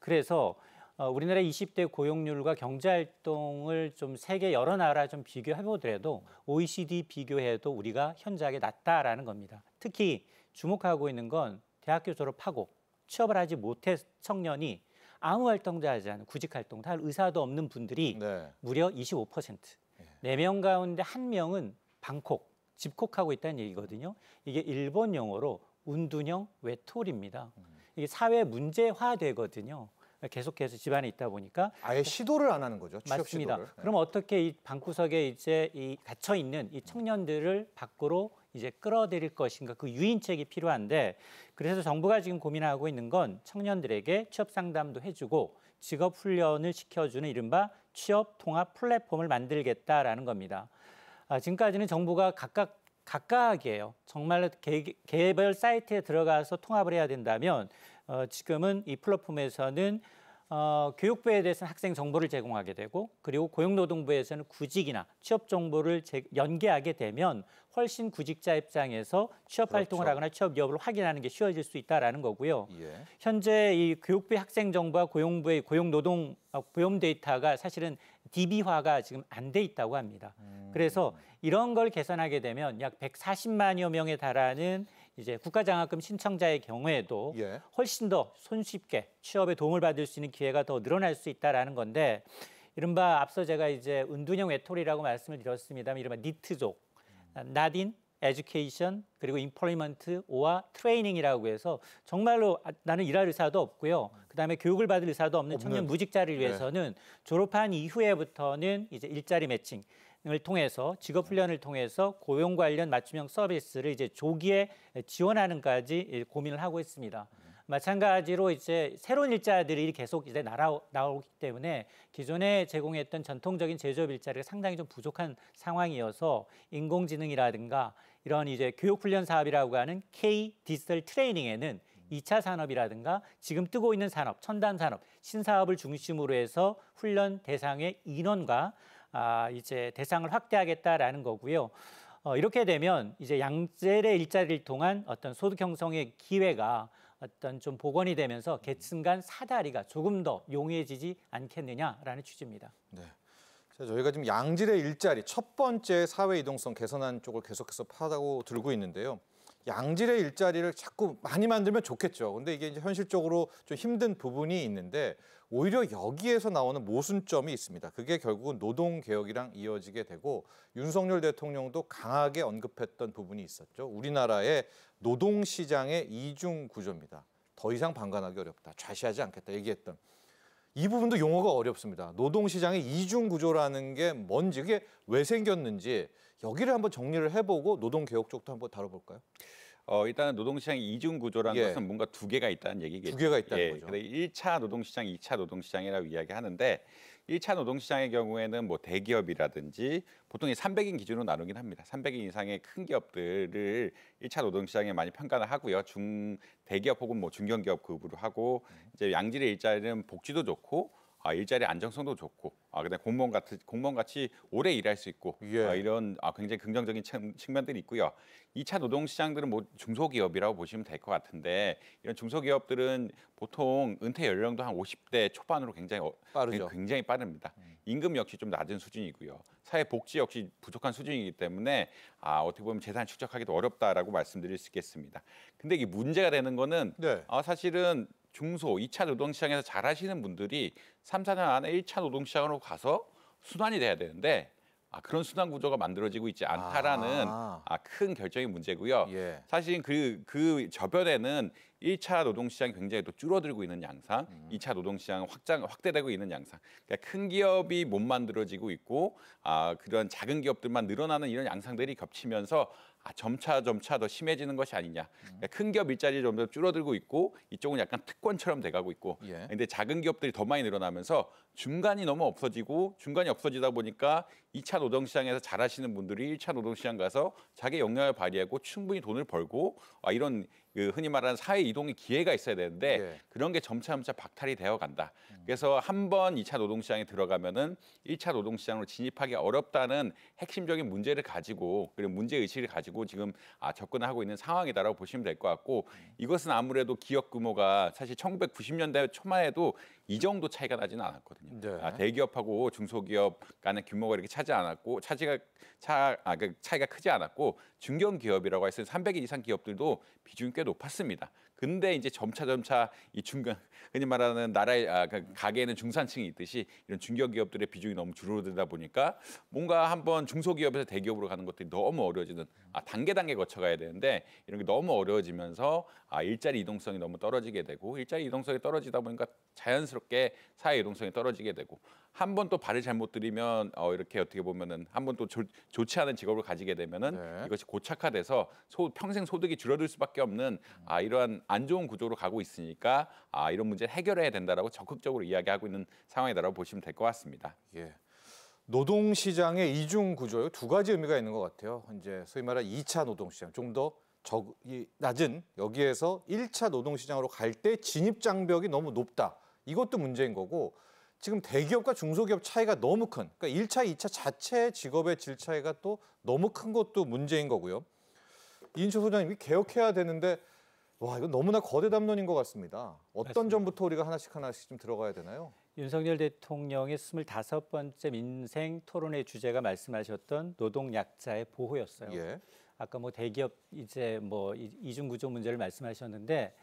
그래서 어, 우리나라 20대 고용률과 경제활동을 좀 세계 여러 나라 좀 비교해보더라도 OECD 비교해도 우리가 현저하게 낮다라는 겁니다. 특히 주목하고 있는 건 대학교 졸업하고 취업을 하지 못해 청년이 아무 활동도 하지 않은 구직 활동, 할 의사도 없는 분들이 네. 무려 25%. 예. 네명 가운데 한 명은 방콕, 집콕하고 있다는 얘기거든요. 이게 일본 용어로 운둔형 외톨입니다. 음. 이게 사회 문제화 되거든요. 계속해서 집안에 있다 보니까 아예 시도를 안 하는 거죠. 맞습니다. 시도를. 그럼 네. 어떻게 이 방구석에 이제 이 갇혀 있는 이 청년들을 밖으로 이제 끌어들일 것인가 그 유인책이 필요한데 그래서 정부가 지금 고민하고 있는 건 청년들에게 취업 상담도 해주고 직업 훈련을 시켜주는 이른바 취업 통합 플랫폼을 만들겠다라는 겁니다. 아, 지금까지는 정부가 각각 각각이에요. 정말로 개, 개별 사이트에 들어가서 통합을 해야 된다면 어, 지금은 이 플랫폼에서는 어, 교육부에 대해서는 학생 정보를 제공하게 되고 그리고 고용노동부에서는 구직이나 취업 정보를 제, 연계하게 되면 훨씬 구직자 입장에서 취업 그렇죠. 활동을 하거나 취업 여부를 확인하는 게 쉬워질 수 있다라는 거고요. 예. 현재 이 교육부의 학생 정보와 고용부의 고용노동 어, 고용 데이터가 사실은 DB화가 지금 안 돼 있다고 합니다. 음. 그래서 이런 걸 개선하게 되면 약 140만여 명에 달하는 이제 국가장학금 신청자의 경우에도 예. 훨씬 더 손쉽게 취업에 도움을 받을 수 있는 기회가 더 늘어날 수 있다라는 건데 이른바 앞서 제가 이제 은둔형 외톨이라고 말씀을 드렸습니다만 이른바 니트족, 나딘, 에듀케이션 그리고 인플레이먼트 오와 트레이닝이라고 해서 정말로 아, 나는 일할 의사도 없고요. 그다음에 교육을 받을 의사도 없는, 청년 무직자를 네. 위해서는 졸업한 이후에부터는 이제 일자리 매칭 을 통해서 직업 훈련을 통해서 고용 관련 맞춤형 서비스를 이제 조기에 지원하는까지 고민을 하고 있습니다. 마찬가지로 이제 새로운 일자들이 계속 이제 날아 나오기 때문에 기존에 제공했던 전통적인 제조업 일자리가 상당히 좀 부족한 상황이어서 인공지능이라든가 이런 이제 교육 훈련 사업이라고 하는 K 디지털 트레이닝에는 2차 산업이라든가 지금 뜨고 있는 산업, 첨단 산업, 신사업을 중심으로 해서 훈련 대상의 인원과 아, 이제 대상을 확대하겠다라는 거고요. 어, 이렇게 되면 이제 양질의 일자리를 통한 어떤 소득 형성의 기회가 어떤 좀 복원이 되면서 계층 간 사다리가 조금 더 용이해지지 않겠느냐라는 취지입니다. 네. 자, 저희가 지금 양질의 일자리 첫 번째 사회 이동성 개선안 쪽을 계속해서 파다고 들고 있는데요. 양질의 일자리를 자꾸 많이 만들면 좋겠죠. 근데 이게 이제 현실적으로 좀 힘든 부분이 있는데 오히려 여기에서 나오는 모순점이 있습니다. 그게 결국은 노동 개혁이랑 이어지게 되고 윤석열 대통령도 강하게 언급했던 부분이 있었죠. 우리나라의 노동 시장의 이중 구조입니다. 더 이상 방관하기 어렵다. 좌시하지 않겠다 얘기했던 이 부분도 용어가 어렵습니다. 노동시장의 이중구조라는 게 뭔지, 이게 왜 생겼는지 여기를 한번 정리를 해보고 노동개혁 쪽도 한번 다뤄볼까요? 어, 일단은 노동시장의 이중구조라는 예. 것은 뭔가 두 개가 있다는 얘기겠죠. 두 개가 있다는 예. 거죠. 근데 1차 노동시장, 2차 노동시장이라고 이야기하는데 1차 노동시장의 경우에는 뭐 대기업이라든지 보통 이 300인 기준으로 나누긴 합니다. 300인 이상의 큰 기업들을 1차 노동시장에 많이 평가를 하고요. 중 대기업 혹은 뭐 중견기업 급으로 하고 음. 이제 양질의 일자리는 복지도 좋고 아, 일자리 안정성도 좋고 아 그다음 공무원 같은 공무원 같이 오래 일할 수 있고 아, 예. 아, 이런 아, 굉장히 긍정적인 측, 면들이 있고요. 2차 노동 시장들은 뭐 중소기업이라고 보시면 될 것 같은데 이런 중소기업들은 보통 은퇴 연령도 한 50대 초반으로 굉장히 어, 빠르죠. 굉장히 빠릅니다. 음. 임금 역시 좀 낮은 수준이고요. 사회 복지 역시 부족한 수준이기 때문에 아 어떻게 보면 재산 축적하기도 어렵다라고 말씀드릴 수 있겠습니다. 근데 이게 문제가 되는 거는 네. 아, 사실은 중소, 2차 노동시장에서 잘하시는 분들이 3, 4년 안에 1차 노동시장으로 가서 순환이 돼야 되는데 아, 그런 순환 구조가 만들어지고 있지 않다라는 아. 아큰결정의 문제고요. 예. 사실 그, 그 저변에는 1차 노동시장이 굉장히 또 줄어들고 있는 양상, 음. 2차 노동시장 확장, 확대되고 있는 양상. 그러니까 큰 기업이 못 만들어지고 있고, 아, 그런 작은 기업들만 늘어나는 이런 양상들이 겹치면서 아, 점차 점차 더 심해지는 것이 아니냐. 그러니까 큰 기업 일자리 점점 줄어들고 있고 이쪽은 약간 특권처럼 돼가고 있고. 예. 근데 작은 기업들이 더 많이 늘어나면서 중간이 너무 없어지고 중간이 없어지다 보니까 2차 노동시장에서 잘하시는 분들이 1차 노동시장 가서 자기 역량을 발휘하고 충분히 돈을 벌고 아, 이런 그 흔히 말하는 사회 이동의 기회가 있어야 되는데 예. 그런 게 점차점차 박탈이 되어 간다. 음. 그래서 한 번 2차 노동시장에 들어가면은 1차 노동시장으로 진입하기 어렵다는 핵심적인 문제를 가지고 그리고 문제 의식을 가지고. 가지고 지금 아, 접근하고 있는 상황이다라고 보시면 될 것 같고 이것은 아무래도 기업 규모가 사실 1990년대 초만 해도 이 정도 차이가 나지는 않았거든요. 네. 아, 대기업하고 중소기업 간의 규모가 이렇게 차지 않았고 차지가 차, 아, 그 차이가 크지 않았고 중견 기업이라고 해서 300인 이상 기업들도 비중이 꽤 높았습니다. 근데 이제 점차 점차 이 중간 흔히 말하는 나라의 아, 그 가게에는 중산층이 있듯이 이런 중견 기업들의 비중이 너무 줄어들다 보니까 뭔가 한번 중소기업에서 대기업으로 가는 것들이 너무 어려워지는 아, 단계 단계 거쳐가야 되는데 이런 게 너무 어려워지면서 아, 일자리 이동성이 너무 떨어지게 되고 일자리 이동성이 떨어지다 보니까 자연스럽게 사회 이동성이 떨어지게 되고 한 번 또 발을 잘못 들이면 어, 이렇게 어떻게 보면은 한 번 또 좋지 않은 직업을 가지게 되면은 네. 이것이 고착화돼서 소, 평생 소득이 줄어들 수밖에 없는 아, 이러한 안 좋은 구조로 가고 있으니까 아, 이런 문제 해결해야 된다라고 적극적으로 이야기하고 있는 상황이다라고 보시면 될 것 같습니다. 예. 노동시장의 이중 구조 두 가지 의미가 있는 것 같아요. 이제 소위 말한 2차 노동시장 좀 더 낮은 여기에서 1차 노동시장으로 갈 때 진입 장벽이 너무 높다. 이것도 문제인 거고 지금 대기업과 중소기업 차이가 너무 큰 그러니까 1차, 2차 자체 직업의 질 차이가 또 너무 큰 것도 문제인 거고요. 이인철 소장님이 개혁해야 되는데 와 이거 너무나 거대 담론인 것 같습니다. 어떤 맞습니다. 점부터 우리가 하나씩 하나씩 좀 들어가야 되나요? 윤석열 대통령의 25번째 민생 토론회 주제가 말씀하셨던 노동 약자의 보호였어요. 예. 아까 뭐 대기업 이제 뭐 이중 구조 문제를 말씀하셨는데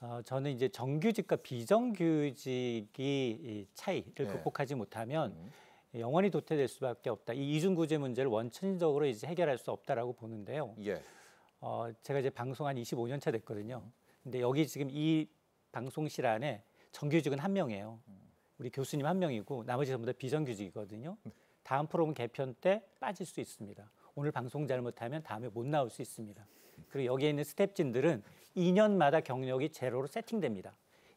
어, 저는 이제 정규직과 비정규직이 이 차이를 예. 극복하지 예. 못하면 음. 영원히 도태될 수밖에 없다. 이 이중 구조 문제를 원천적으로 이제 해결할 수 없다라고 보는데요. 예. 어, 제가 이제 방송 한 25년 차 됐거든요. 근데 여기 지금 이 방송실 안에 정규직은 한 명이에요. 음. 우리 교수님 한 명이고 나머지 전부 다 비정규직이거든요. 네. 다음 프로그램 개편 때 빠질 수 있습니다. 오늘 방송 잘못하면 다음에 못 나올 수 있습니다. 그리고 여기에 있는 스탭진들은 2년마다 경력이 제로로 세팅됩니다.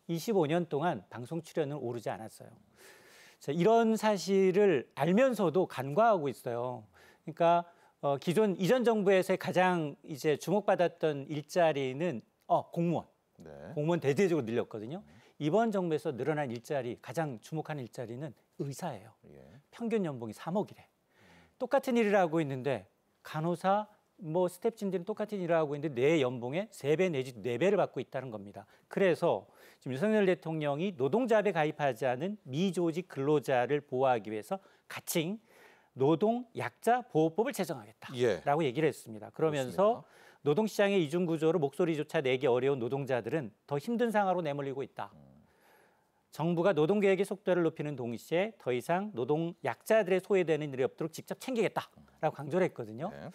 25년 동안 방송 출연을 오르지 않았어요. 자, 이런 사실을 알면서도 간과하고 있어요. 그러니까 어, 기존 이전 정부에서 의 가장 이제 주목받았던 일자리는 어, 공무원. 네. 공무원 대대적으로 늘렸거든요. 이번 정부에서 늘어난 일자리 가장 주목하는 일자리는 의사예요. 예. 평균 연봉이 3억이래. 음. 똑같은 일을 하고 있는데 간호사 뭐 스텝진들은 똑같은 일을 하고 있는데 내 연봉의 3배 내지 4배를 받고 있다는 겁니다. 그래서 지금 윤석열 대통령이 노동자합에 가입하지 않은 미조직 근로자를 보호하기 위해서 가칭 노동 약자 보호법을 제정하겠다라고 예. 얘기를 했습니다. 그러면서 그렇습니다. 노동시장의 이중구조로 목소리조차 내기 어려운 노동자들은 더 힘든 상황으로 내몰리고 있다. 정부가 노동계획의 속도를 높이는 동시에 더 이상 노동 약자들의 소외되는 일이 없도록 직접 챙기겠다라고 강조를 했거든요. 네.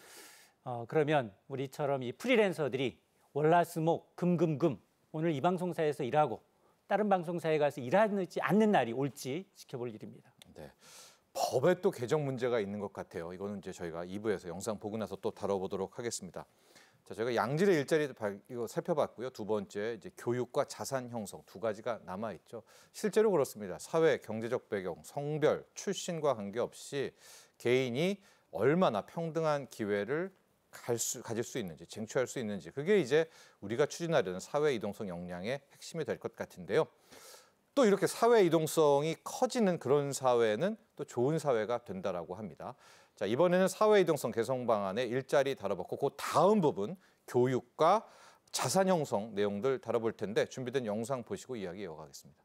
어, 그러면 우리처럼 이 프리랜서들이 월라스목 금금금 오늘 이 방송사에서 일하고 다른 방송사에 가서 일하지 않는 날이 올지 지켜볼 일입니다. 네. 법에 또 개정 문제가 있는 것 같아요. 이거는 이제 저희가 2부에서 영상 보고 나서 또 다뤄보도록 하겠습니다. 자, 저희가 양질의 일자리 이거 살펴봤고요. 두 번째 이제 교육과 자산 형성 두 가지가 남아 있죠. 실제로 그렇습니다. 사회, 경제적 배경, 성별, 출신과 관계없이 개인이 얼마나 평등한 기회를 갈 수, 가질 수 있는지 쟁취할 수 있는지 그게 이제 우리가 추진하려는 사회 이동성 역량의 핵심이 될 것 같은데요. 또 이렇게 사회 이동성이 커지는 그런 사회는 또 좋은 사회가 된다라고 합니다. 자, 이번에는 사회 이동성 개선 방안의 일자리 다뤄봤고 그 다음 부분 교육과 자산 형성 내용들 다뤄볼 텐데 준비된 영상 보시고 이야기 이어가겠습니다.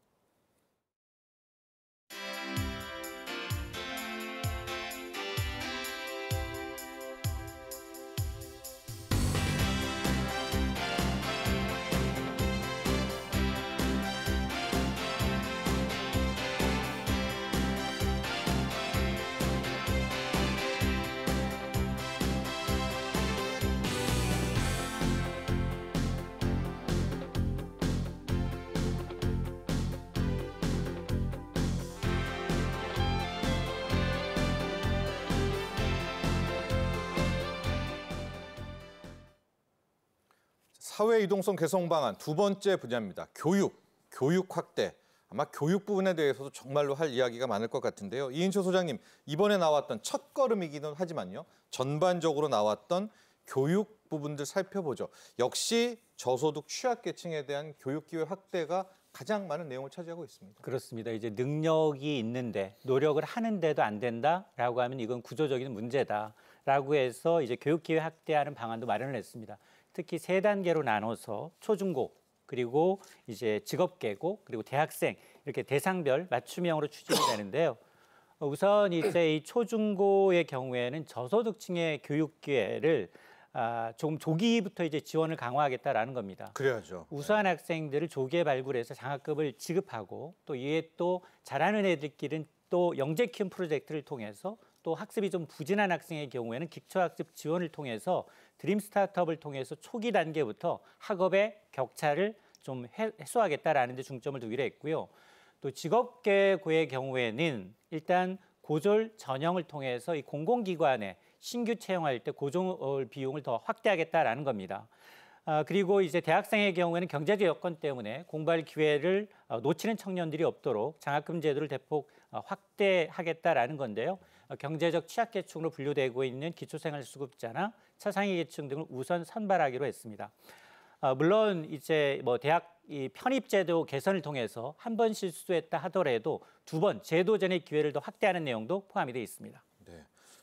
사회 이동성 개선 방안 두 번째 분야입니다. 교육, 교육 확대. 아마 교육 부분에 대해서도 정말로 할 이야기가 많을 것 같은데요. 이인초 소장님, 이번에 나왔던 첫 걸음이기는 하지만요. 전반적으로 나왔던 교육 부분들 살펴보죠. 역시 저소득 취약계층에 대한 교육기회 확대가 가장 많은 내용을 차지하고 있습니다. 그렇습니다. 이제 능력이 있는데 노력을 하는데도 안 된다라고 하면 이건 구조적인 문제다라고 해서 이제 교육기회 확대하는 방안도 마련을 했습니다. 특히 세 단계로 나눠서 초중고 그리고 이제 직업계고 그리고 대학생 이렇게 대상별 맞춤형으로 추진이 되는데요. 어, 우선 이제 이 초중고의 경우에는 저소득층의 교육 기회를 아, 조금 조기부터 이제 지원을 강화하겠다라는 겁니다. 그래야죠. 우수한 네. 학생들을 조기에 발굴해서 장학금을 지급하고 또 이에 또 잘하는 애들끼리는 또 영재 키움 프로젝트를 통해서 또 학습이 좀 부진한 학생의 경우에는 기초학습 지원을 통해서 드림 스타트업을 통해서 초기 단계부터 학업의 격차를 좀 해소하겠다라는 데 중점을 두기로 했고요. 또 직업계고의 경우에는 일단 고졸 전형을 통해서 이 공공기관에 신규 채용할 때 고졸 비용을 더 확대하겠다라는 겁니다. 아, 그리고 이제 대학생의 경우에는 경제적 여건 때문에 공부할 기회를 어, 놓치는 청년들이 없도록 장학금 제도를 대폭 어, 확대하겠다라는 건데요. 경제적 취약계층으로 분류되고 있는 기초생활수급자나 차상위계층 등을 우선 선발하기로 했습니다. 아, 물론 이제 뭐 대학 편입제도 개선을 통해서 한 번 실수했다 하더라도 두 번 재도전의 기회를 더 확대하는 내용도 포함이 되어 있습니다.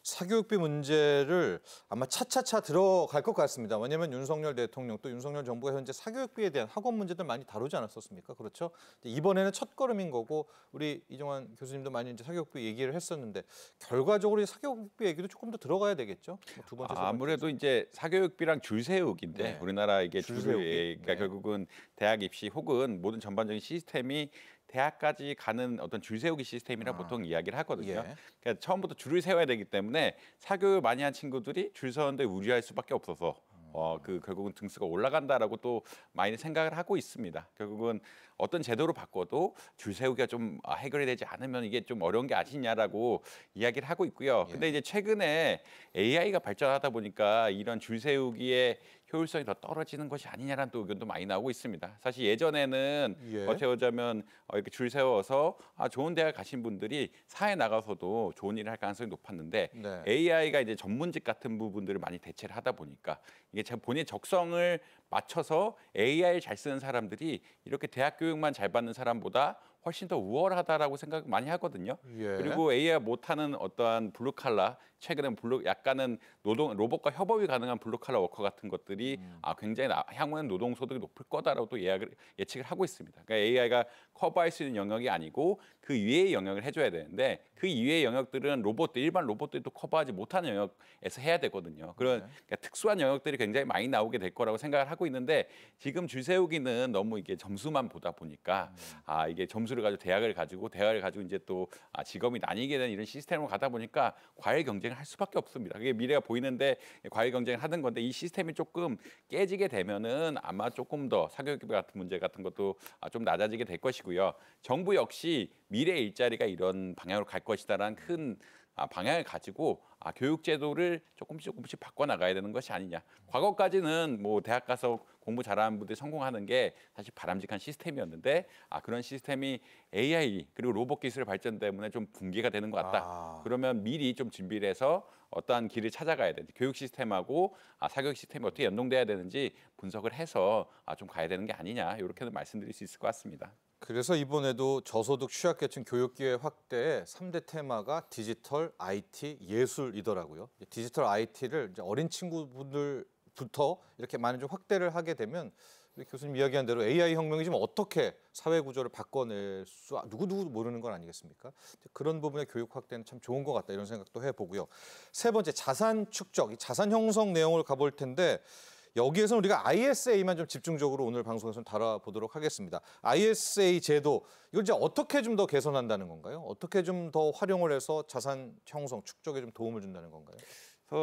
사교육비 문제를 아마 차차차 들어갈 것 같습니다. 왜냐하면 윤석열 대통령 또 윤석열 정부가 현재 사교육비에 대한 학원 문제들 많이 다루지 않았었습니까? 그렇죠? 이번에는 첫 걸음인 거고 우리 이종환 교수님도 많이 이제 사교육비 얘기를 했었는데 결과적으로 사교육비 얘기도 조금 더 들어가야 되겠죠? 뭐두 아, 번째 아무래도 번째. 이제 사교육비랑 줄세우기인데 네. 우리나라 이게 줄세우기 줄, 네. 결국은 대학 입시 혹은 모든 전반적인 시스템이 대학까지 가는 어떤 줄 세우기 시스템이라 아. 보통 이야기를 하거든요. 예. 그러니까 처음부터 줄을 세워야 되기 때문에 사교육 많이 한 친구들이 줄 서는데 우려할 수밖에 없어서 음. 어, 그 결국은 등수가 올라간다라고 또 많이 생각을 하고 있습니다. 결국은 어떤 제도로 바꿔도 줄 세우기가 좀 아, 해결이 되지 않으면 이게 좀 어려운 게 아니냐라고 이야기를 하고 있고요. 예. 근데 이제 최근에 AI가 발전하다 보니까 이런 줄 세우기에 효율성이 더 떨어지는 것이 아니냐라는 또 의견도 많이 나오고 있습니다. 사실 예전에는 예. 어떻게 자면 어, 이렇게 줄 세워서 아, 좋은 대학 가신 분들이 사회 나가서도 좋은 일을 할 가능성이 높았는데 네. AI가 이제 전문직 같은 부분들을 많이 대체를 하다 보니까 이게 참 본인 의 적성을 맞춰서 AI를 잘 쓰는 사람들이 이렇게 대학 교육만 잘 받는 사람보다 훨씬 더 우월하다라고 생각 많이 하거든요. 예. 그리고 AI가 못하는 어떠한 블루칼라 최근에 블루 약간은 노동 로봇과 협업이 가능한 블루칼라 워커 같은 것들이 음. 아 굉장히 나, 향후에는 노동 소득이 높을 거다라고 예약을 예측을 하고 있습니다. 그러니까 AI가 커버할 수 있는 영역이 아니고 그이외의 영역을 해줘야 되는데 그 이외의 영역들은 로봇들 일반 로봇들도 커버하지 못하는 영역에서 해야 되거든요. 그런 네. 그러니까 특수한 영역들이 굉장히 많이 나오게 될 거라고 생각을 하고 있는데 지금 줄 세우기는 너무 이게 점수만 보다 보니까 음. 아 이게 점수 교수를 가지고 대학을 가지고 대학을 가지고 이제 또 아, 직업이 나뉘게 되는 이런 시스템으로 가다 보니까 과외 경쟁을 할 수밖에 없습니다. 그게 미래가 보이는데 과외 경쟁을 하는 건데 이 시스템이 조금 깨지게 되면은 아마 조금 더 사교육 같은 문제 같은 것도 아, 좀 낮아지게 될 것이고요. 정부 역시 미래 일자리가 이런 방향으로 갈 것이다라는 큰 아, 방향을 가지고 아, 교육 제도를 조금씩 조금씩 바꿔 나가야 되는 것이 아니냐. 과거까지는 뭐 대학 가서 공부 잘하는 분들이 성공하는 게 사실 바람직한 시스템이었는데 아, 그런 시스템이 AI 그리고 로봇 기술 의 발전 때문에 좀 붕괴가 되는 것 같다. 아. 그러면 미리 좀 준비를 해서 어떠한 길을 찾아가야 되는지 교육 시스템하고 아, 사교육 시스템이 어떻게 연동돼야 되는지 분석을 해서 아, 좀 가야 되는 게 아니냐 이렇게는 말씀드릴 수 있을 것 같습니다. 그래서 이번에도 저소득 취약계층 교육기회 확대의 3대 테마가 디지털, IT, 예술이더라고요. 디지털 IT를 어린 친구분들부터 이렇게 많이 좀 확대를 하게 되면 교수님 이야기한 대로 AI 혁명이 지금 어떻게 사회 구조를 바꿔낼 수 아, 누구누구도 모르는 건 아니겠습니까? 그런 부분의 교육 확대는 참 좋은 것 같다 이런 생각도 해보고요. 세 번째 자산 축적, 자산 형성 내용을 가볼 텐데 여기에서 우리가 ISA만 좀 집중적으로 오늘 방송에서 다뤄보도록 하겠습니다. ISA 제도 이걸 이제 어떻게 좀 더 개선한다는 건가요? 어떻게 좀 더 활용을 해서 자산 형성 축적에 좀 도움을 준다는 건가요?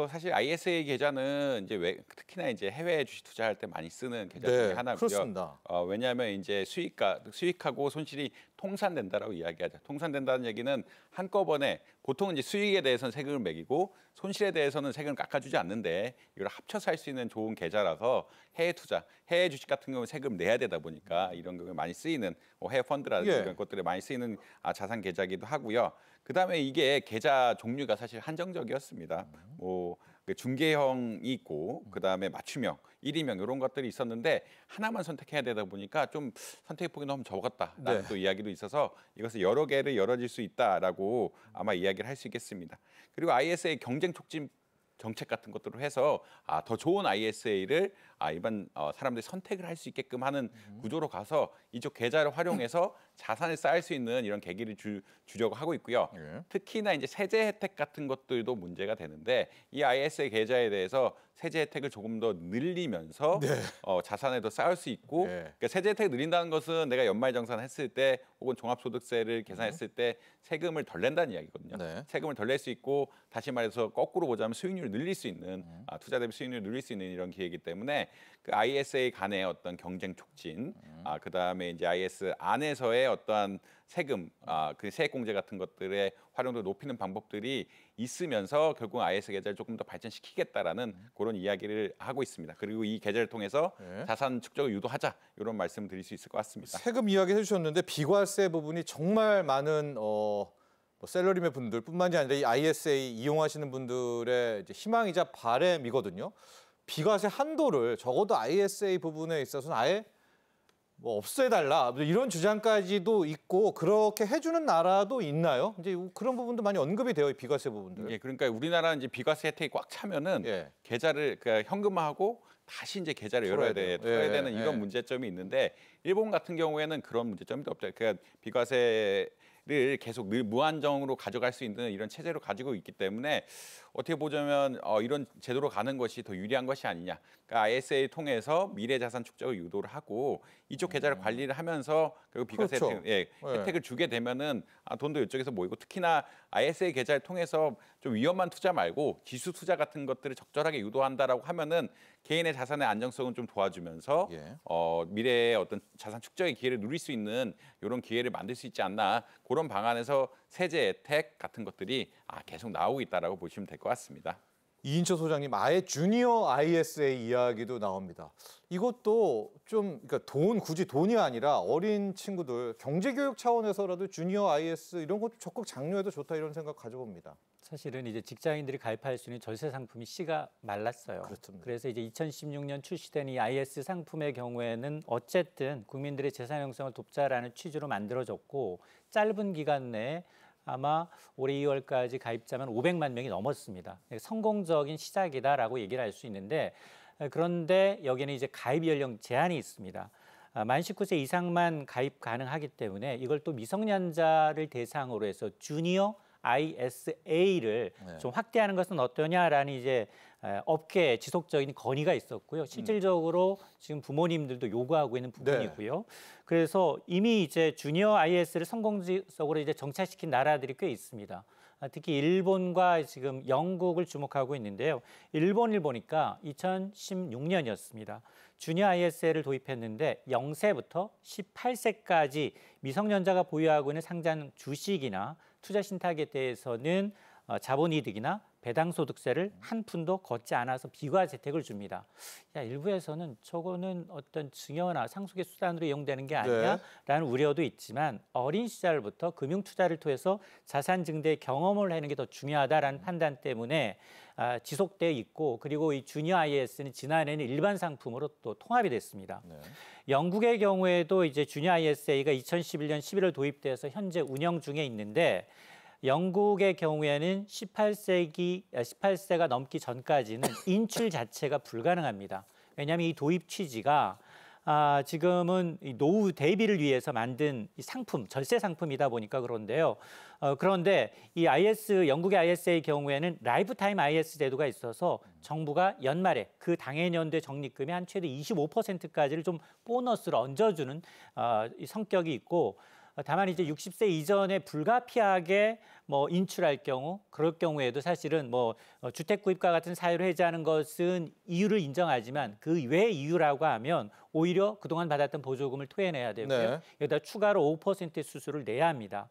사실 ISA 계좌는 이제 왜, 특히나 이제 해외 주식 투자할 때 많이 쓰는 계좌 네, 중에 하나고요. 그렇습니다. 어, 왜냐하면 이제 수익과 수익하고 손실이 통산된다라고 이야기하죠. 통산된다는 얘기는 한꺼번에 보통은 이제 수익에 대해서는 세금을 매기고 손실에 대해서는 세금을 깎아주지 않는데 이걸 합쳐서 할 수 있는 좋은 계좌라서 해외 투자, 해외 주식 같은 경우는 세금 내야 되다 보니까 이런 경우에 많이 쓰이는 뭐 해외 펀드라든지 예. 이런 것들에 많이 쓰이는 아, 자산 계좌기도 하고요. 그다음에 이게 계좌 종류가 사실 한정적이었습니다. 뭐그 중계형이 있고 음. 그다음에 맞춤형, 1위명 이런 것들이 있었는데 하나만 선택해야 되다 보니까 좀 선택의 폭이 너무 적었다라는 네. 또 이야기도 있어서 이것을 여러 개를 열어질 수 있다라고 아마 이야기를 할 수 있겠습니다. 그리고 ISA 경쟁 촉진 정책 같은 것들을 해서 아, 더 좋은 ISA를 아, 이번 어, 사람들이 선택을 할 수 있게끔 하는 음. 구조로 가서 이쪽 계좌를 활용해서 자산을 쌓을 수 있는 이런 계기를 주, 주려고 하고 있고요. 예. 특히나 이제 세제 혜택 같은 것들도 문제가 되는데 이 IS의 계좌에 대해서 세제 혜택을 조금 더 늘리면서 네. 어, 자산에도 쌓을 수 있고 네. 그러니까 세제 혜택 늘린다는 것은 내가 연말정산했을 때 혹은 종합소득세를 음. 계산했을 때 세금을 덜 낸다는 이야기거든요. 네. 세금을 덜 낼 수 있고 다시 말해서 거꾸로 보자면 수익률을 늘릴 수 있는 음. 아, 투자 대비 수익률을 늘릴 수 있는 이런 기회이기 때문에 그 ISA 간의 어떤 경쟁 촉진, 음. 아 그다음에 이제 IS 안에서의 어떠한 세금, 아 그 세액 공제 같은 것들의 활용도 높이는 방법들이 있으면서 결국 IS 계좌를 조금 더 발전시키겠다라는 음. 그런 이야기를 하고 있습니다. 그리고 이 계좌를 통해서 네. 자산 축적을 유도하자 이런 말씀 을 드릴 수 있을 것 같습니다. 세금 이야기 해주셨는데 비과세 부분이 정말 많은 어. 뭐 셀러리맨 분들뿐만이 아니라 이 ISA 이용하시는 분들의 희망이자 바램이거든요. 비과세 한도를 적어도 ISA 부분에 있어서는 아예 뭐 없애달라 이런 주장까지도 있고 그렇게 해주는 나라도 있나요? 이제 그런 부분도 많이 언급이 되어 비과세 부분들. 예, 그러니까 우리나라는 이제 비과세 혜택이 꽉 차면은 예. 계좌를 그러니까 현금화하고 다시 이제 계좌를 열어야 돼, 털어야 예, 되는 이런 예. 문제점이 있는데 일본 같은 경우에는 그런 문제점이 없다. 그러니까 비과세를 계속 늘 무한정으로 가져갈 수 있는 이런 체제로 가지고 있기 때문에 어떻게 보자면 어, 이런 제도로 가는 것이 더 유리한 것이 아니냐. 그러니까 ISA 통해서 미래 자산 축적을 유도를 하고 이쪽 계좌를 음. 관리를 하면서 그리고 비과세 그렇죠. 혜택, 예, 네. 혜택을 주게 되면은 아, 돈도 이쪽에서 모이고 특히나 ISA 계좌를 통해서 좀 위험한 투자 말고 지수 투자 같은 것들을 적절하게 유도한다라고 하면은 개인의 자산의 안정성을좀 도와주면서 예. 어, 미래의 어떤 자산 축적의 기회를 누릴 수 있는 이런 기회를 만들 수 있지 않나 그런 방안에서 세제 혜택 같은 것들이 아, 계속 나오고 있다라고 보시면 될 것 같습니다. 이인철 소장님 아예 주니어 IS의 이야기도 나옵니다. 이것도 좀 그러니까 돈 굳이 돈이 아니라 어린 친구들 경제 교육 차원에서라도 주니어 IS 이런 것도 적극 장려해도 좋다 이런 생각 가져봅니다. 사실은 이제 직장인들이 가입할 수 있는 절세 상품이 씨가 말랐어요. 그렇습니다. 그래서 이제 2016년 출시된 이 IS 상품의 경우에는 어쨌든 국민들의 재산 형성을 돕자라는 취지로 만들어졌고 짧은 기간 내에 아마 올해 2월까지 가입자만 500만 명이 넘었습니다. 예, 성공적인 시작이다라고 얘기를 할 수 있는데 예, 그런데 여기는 이제 가입 연령 제한이 있습니다. 아, 만 19세 이상만 가입 가능하기 때문에 이걸 또 미성년자를 대상으로 해서 주니어 ISA를 네. 좀 확대하는 것은 어떠냐라는 이제 업계 지속적인 건의가 있었고요. 실질적으로 음. 지금 부모님들도 요구하고 있는 네. 부분이고요. 네. 그래서 이미 이제 주니어 IS를 성공적으로 이제 정착시킨 나라들이 꽤 있습니다. 아, 특히 일본과 지금 영국을 주목하고 있는데요. 일본을 보니까 2016년이었습니다. 주니어 ISL을 도입했는데 0세부터 18세까지 미성년자가 보유하고 있는 상장 주식이나 투자 신탁에 대해서는 어, 자본이득이나 배당소득세를 한 푼도 걷지 않아서 비과 혜택을 줍니다. 야, 일부에서는 저거는 어떤 증여나 상속의 수단으로 이용되는 게 아니냐라는 네. 우려도 있지만 어린 시절부터 금융 투자를 통해서 자산 증대 경험을 하는 게 더 중요하다라는 판단 때문에 아, 지속돼 있고 그리고 이 주니어 IS는 지난해는 일반 상품으로 또 통합이 됐습니다. 네. 영국의 경우에도 이제 주니어 ISA가 2011년 11월 도입돼서 현재 운영 중에 있는데 영국의 경우에는 18세기 18세가 아, 넘기 전까지는 인출 자체가 불가능합니다. 왜냐하면 이 도입 취지가 아, 지금은 노후 대비를 위해서 만든 상품, 절세 상품이다 보니까 그런데요. 어, 그런데 이 IS, 영국의 IS의 경우에는 라이프타임 IS 제도가 있어서 정부가 연말에 그 당해 연도의 적립금의 한 최대 25%까지를 좀 보너스로 얹어주는 어, 성격이 있고 어, 다만 이제 60세 이전에 불가피하게 뭐 인출할 경우 그럴 경우에도 사실은 뭐 어, 주택 구입과 같은 사유를 해제하는 것은 이유를 인정하지만 그 외 이유라고 하면 오히려 그동안 받았던 보조금을 토해내야 되고요. 네. 여기다 추가로 5%의 수수료를 내야 합니다.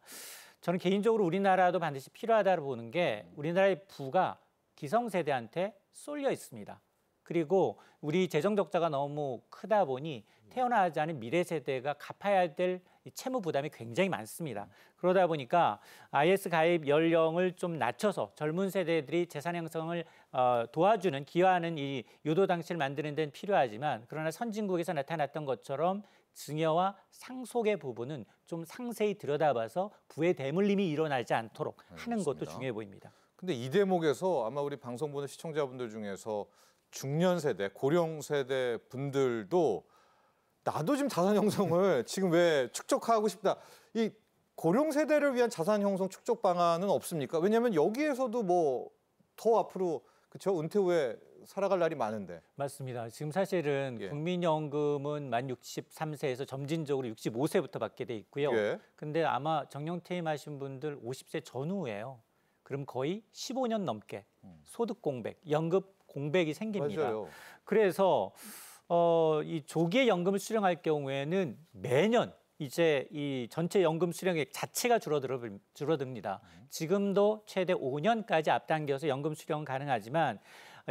저는 개인적으로 우리나라도 반드시 필요하다고 보는 게 우리나라의 부가 기성세대한테 쏠려 있습니다. 그리고 우리 재정 적자가 너무 크다 보니 음. 태어나지 않은 미래 세대가 갚아야 될 채무 부담이 굉장히 많습니다. 그러다 보니까 IS 가입 연령을 좀 낮춰서 젊은 세대들이 재산 형성을 어, 도와주는 기여하는 이 유도 당시를 만드는 데는 필요하지만 그러나 선진국에서 나타났던 것처럼 증여와 상속의 부분은 좀 상세히 들여다봐서 부의 대물림이 일어나지 않도록 네, 하는 네, 것도 중요해 보입니다. 근데 이 대목에서 아마 우리 방송 보는 시청자분들 중에서 중년 세대, 고령 세대 분들도 나도 지금 자산 형성을 지금 왜 축적하고 싶다. 이 고령 세대를 위한 자산 형성 축적 방안은 없습니까? 왜냐하면 여기에서도 뭐 더 앞으로 그렇죠 은퇴 후에 살아갈 날이 많은데. 맞습니다. 지금 사실은 예. 국민연금은 만 63세에서 점진적으로 65세부터 받게 돼 있고요. 예. 근데 아마 정년 퇴임하신 분들 50세 전후예요. 그럼 거의 15년 넘게 음. 소득 공백, 연금 공백이 생깁니다. 맞아요. 그래서 어, 이 조기에 연금을 수령할 경우에는 매년 이제 이 전체 연금 수령액 자체가 줄어들어 줄어듭니다. 지금도 최대 5년까지 앞당겨서 연금 수령 은 가능하지만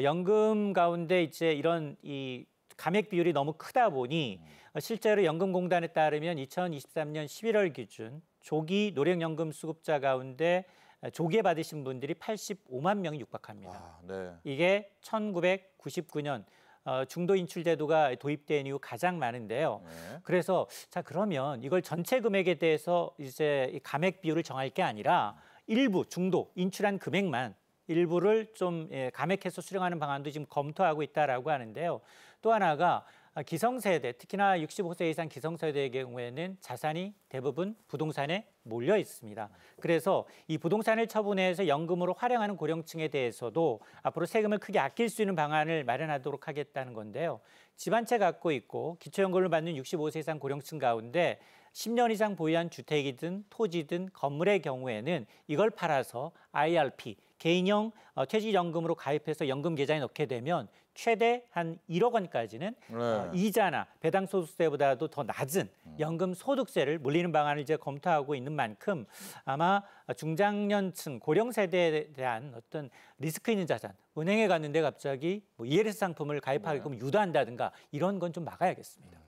연금 가운데 이제 이런 이 감액 비율이 너무 크다 보니 실제로 연금공단에 따르면 2023년 11월 기준 조기 노령연금 수급자 가운데 조기에 받으신 분들이 85만 명이 육박합니다. 아, 네. 이게 1999년 어, 중도 인출 제도가 도입된 이후 가장 많은데요. 네. 그래서 자 그러면 이걸 전체 금액에 대해서 이제 감액 비율을 정할 게 아니라 일부 중도 인출한 금액만 일부를 좀 예, 감액해서 수령하는 방안도 지금 검토하고 있다라고 하는데요. 또 하나가 아, 기성세대, 특히나 65세 이상 기성세대의 경우에는 자산이 대부분 부동산에 몰려 있습니다. 그래서 이 부동산을 처분해서 연금으로 활용하는 고령층에 대해서도 앞으로 세금을 크게 아낄 수 있는 방안을 마련하도록 하겠다는 건데요. 집 한 채 갖고 있고 기초연금을 받는 65세 이상 고령층 가운데 10년 이상 보유한 주택이든 토지든 건물의 경우에는 이걸 팔아서 IRP, 개인형 어, 퇴직연금으로 가입해서 연금 계좌에 넣게 되면 최대 한 1억 원까지는 네. 어, 이자나 배당 소득세보다도 더 낮은 음. 연금 소득세를 물리는 방안을 이제 검토하고 있는 만큼 아마 중장년층 고령 세대에 대한 어떤 리스크 있는 자산 은행에 갔는데 갑자기 뭐 ELS 상품을 가입하게끔 네. 유도한다든가 이런 건 좀 막아야겠습니다. 음.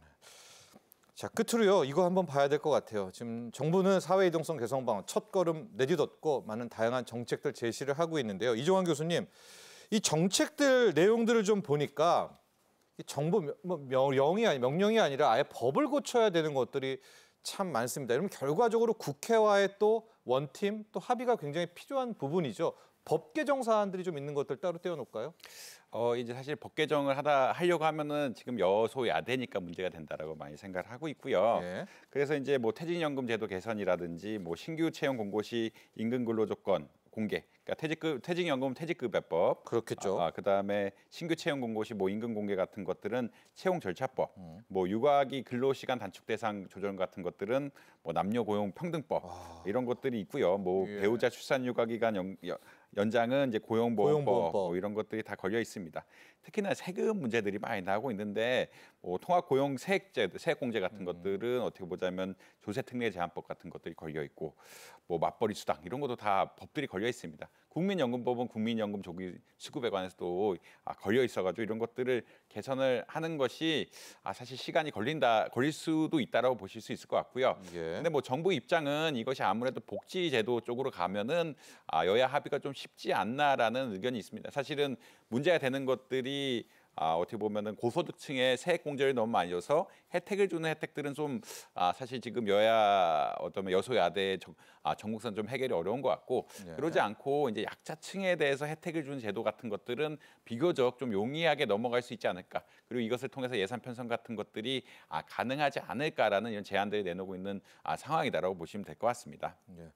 자 끝으로요 이거 한번 봐야 될 것 같아요. 지금 정부는 사회 이동성 개선 방첫 걸음 내딛었고 많은 다양한 정책들 제시를 하고 있는데요. 이종환 교수님 이 정책들 내용들을 좀 보니까 정부 명령이 뭐 아니 명령이 아니라 아예 법을 고쳐야 되는 것들이 참 많습니다. 그러면 결과적으로 국회와의 또 원팀 또 합의가 굉장히 필요한 부분이죠. 법 개정 사안들이 좀 있는 것들 따로 떼어놓을까요? 어 이제 사실 법 개정을 하다 하려고 하면은 지금 여소야대니까 문제가 된다라고 많이 생각을 하고 있고요. 예. 그래서 이제 뭐 퇴직연금 제도 개선이라든지 뭐 신규 채용 공고시 임금 근로 조건 공개. 그러니까 퇴직급 그, 퇴직연금 퇴직급여법. 그 그렇겠죠. 아, 그다음에 신규 채용 공고시 뭐 임금 공개 같은 것들은 채용 절차법. 음. 뭐 육아기 근로시간 단축 대상 조정 같은 것들은 뭐 남녀 고용 평등법. 아. 이런 것들이 있고요. 뭐 예. 배우자 출산 육아 기간 연, 연장은 이제 고용보험법, 고용보험법, 뭐 이런 것들이 다 걸려 있습니다. 특히나 세금 문제들이 많이 나오고 있는데 어, 통합 고용 세액제, 세액공제 같은 음. 것들은 어떻게 보자면 조세 특례 제한법 같은 것들이 걸려 있고 뭐 맞벌이 수당 이런 것도 다 법들이 걸려 있습니다. 국민연금법은 국민연금 조기 수급에 관해서도 아, 걸려 있어가지고 이런 것들을 개선을 하는 것이 아, 사실 시간이 걸린다 걸릴 수도 있다라고 보실 수 있을 것 같고요. 그런데뭐 예. 정부 입장은 이것이 아무래도 복지제도 쪽으로 가면은 아, 여야 합의가 좀 쉽지 않나라는 의견이 있습니다. 사실은 문제가 되는 것들이 아, 어떻게 보면은 고소득층에 세액 공제를 너무 많이 줘서 혜택을 주는 혜택들은 좀 아, 사실 지금 여야 어떤 여소야대 정, 아, 전국선 좀 해결이 어려운 것 같고 예. 그러지 않고 이제 약자층에 대해서 혜택을 주는 제도 같은 것들은 비교적 좀 용이하게 넘어갈 수 있지 않을까 그리고 이것을 통해서 예산 편성 같은 것들이 아, 가능하지 않을까라는 이런 제안들을 내놓고 있는 아, 상황이다라고 보시면 될 것 같습니다. 예.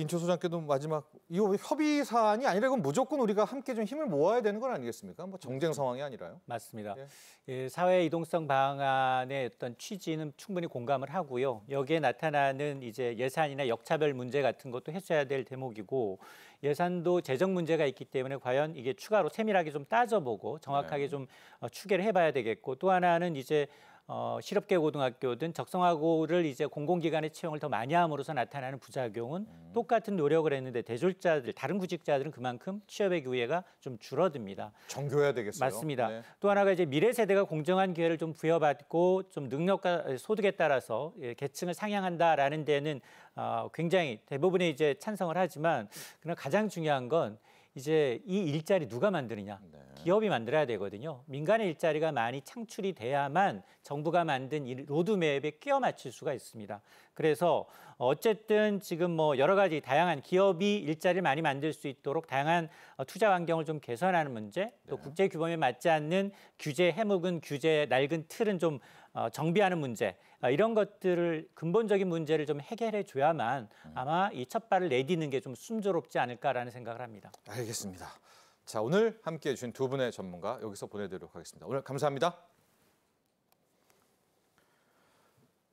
인천 소장께도 마지막 이 뭐 협의 사안이 아니라 이건 무조건 우리가 함께 좀 힘을 모아야 되는 건 아니겠습니까? 뭐 정쟁 상황이 아니라요. 맞습니다. 예. 예, 사회 이동성 방안의 어떤 취지는 충분히 공감을 하고요. 여기에 나타나는 이제 예산이나 역차별 문제 같은 것도 해소해야 될 대목이고 예산도 재정 문제가 있기 때문에 과연 이게 추가로 세밀하게 좀 따져보고 정확하게 네. 좀 어, 추계를 해봐야 되겠고 또 하나는 이제 어, 실업계 고등학교든 적성화고를 이제 공공기관의 채용을 더 많이 함으로써 나타나는 부작용은 음. 똑같은 노력을 했는데 대졸자들 다른 구직자들은 그만큼 취업의 기회가 좀 줄어듭니다. 정교해야 되겠어요. 맞습니다. 네. 또 하나가 이제 미래 세대가 공정한 기회를 좀 부여받고 좀 능력과 아, 소득에 따라서 예, 계층을 상향한다라는 데는 어, 굉장히 대부분의 이제 찬성을 하지만 그러나 가장 중요한 건 이제 이 일자리 누가 만드느냐? 네. 기업이 만들어야 되거든요. 민간의 일자리가 많이 창출이 돼야만 정부가 만든 이 로드맵에 끼어 맞출 수가 있습니다. 그래서 어쨌든 지금 뭐 여러 가지 다양한 기업이 일자리를 많이 만들 수 있도록 다양한 어, 투자 환경을 좀 개선하는 문제, 또 네. 국제 규범에 맞지 않는 규제 해묵은 규제 낡은 틀은 좀 어, 정비하는 문제 아, 이런 것들을 근본적인 문제를 좀 해결해 줘야만 음. 아마 이 첫발을 내딛는 게 좀 순조롭지 않을까라는 생각을 합니다. 알겠습니다. 자 오늘 함께해 주신 두 분의 전문가 여기서 보내드리도록 하겠습니다. 오늘 감사합니다.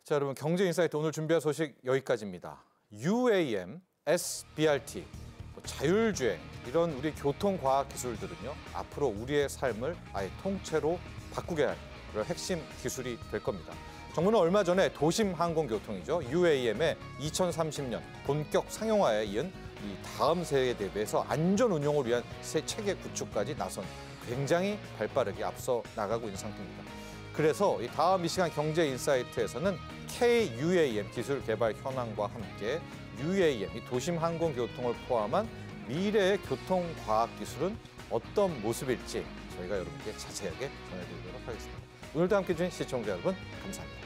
자 여러분 경제인사이트 오늘 준비한 소식 여기까지입니다. UAM, SBRT, 뭐 자율주행 이런 우리 교통과학 기술들은요 앞으로 우리의 삶을 아예 통째로 바꾸게 할 그런 핵심 기술이 될 겁니다. 정부는 얼마 전에 도심 항공교통이죠. UAM의 2030년 본격 상용화에 이은 이 다음 세에 대비해서 안전 운용을 위한 새 체계 구축까지 나선 굉장히 발빠르게 앞서 나가고 있는 상태입니다. 그래서 이 다음 이 시간 경제 인사이트에서는 KUAM 기술 개발 현황과 함께 UAM, 이 도심 항공교통을 포함한 미래의 교통과학 기술은 어떤 모습일지 저희가 여러분께 자세하게 전해드리도록 하겠습니다. 오늘도 함께해 주신 시청자 여러분 감사합니다.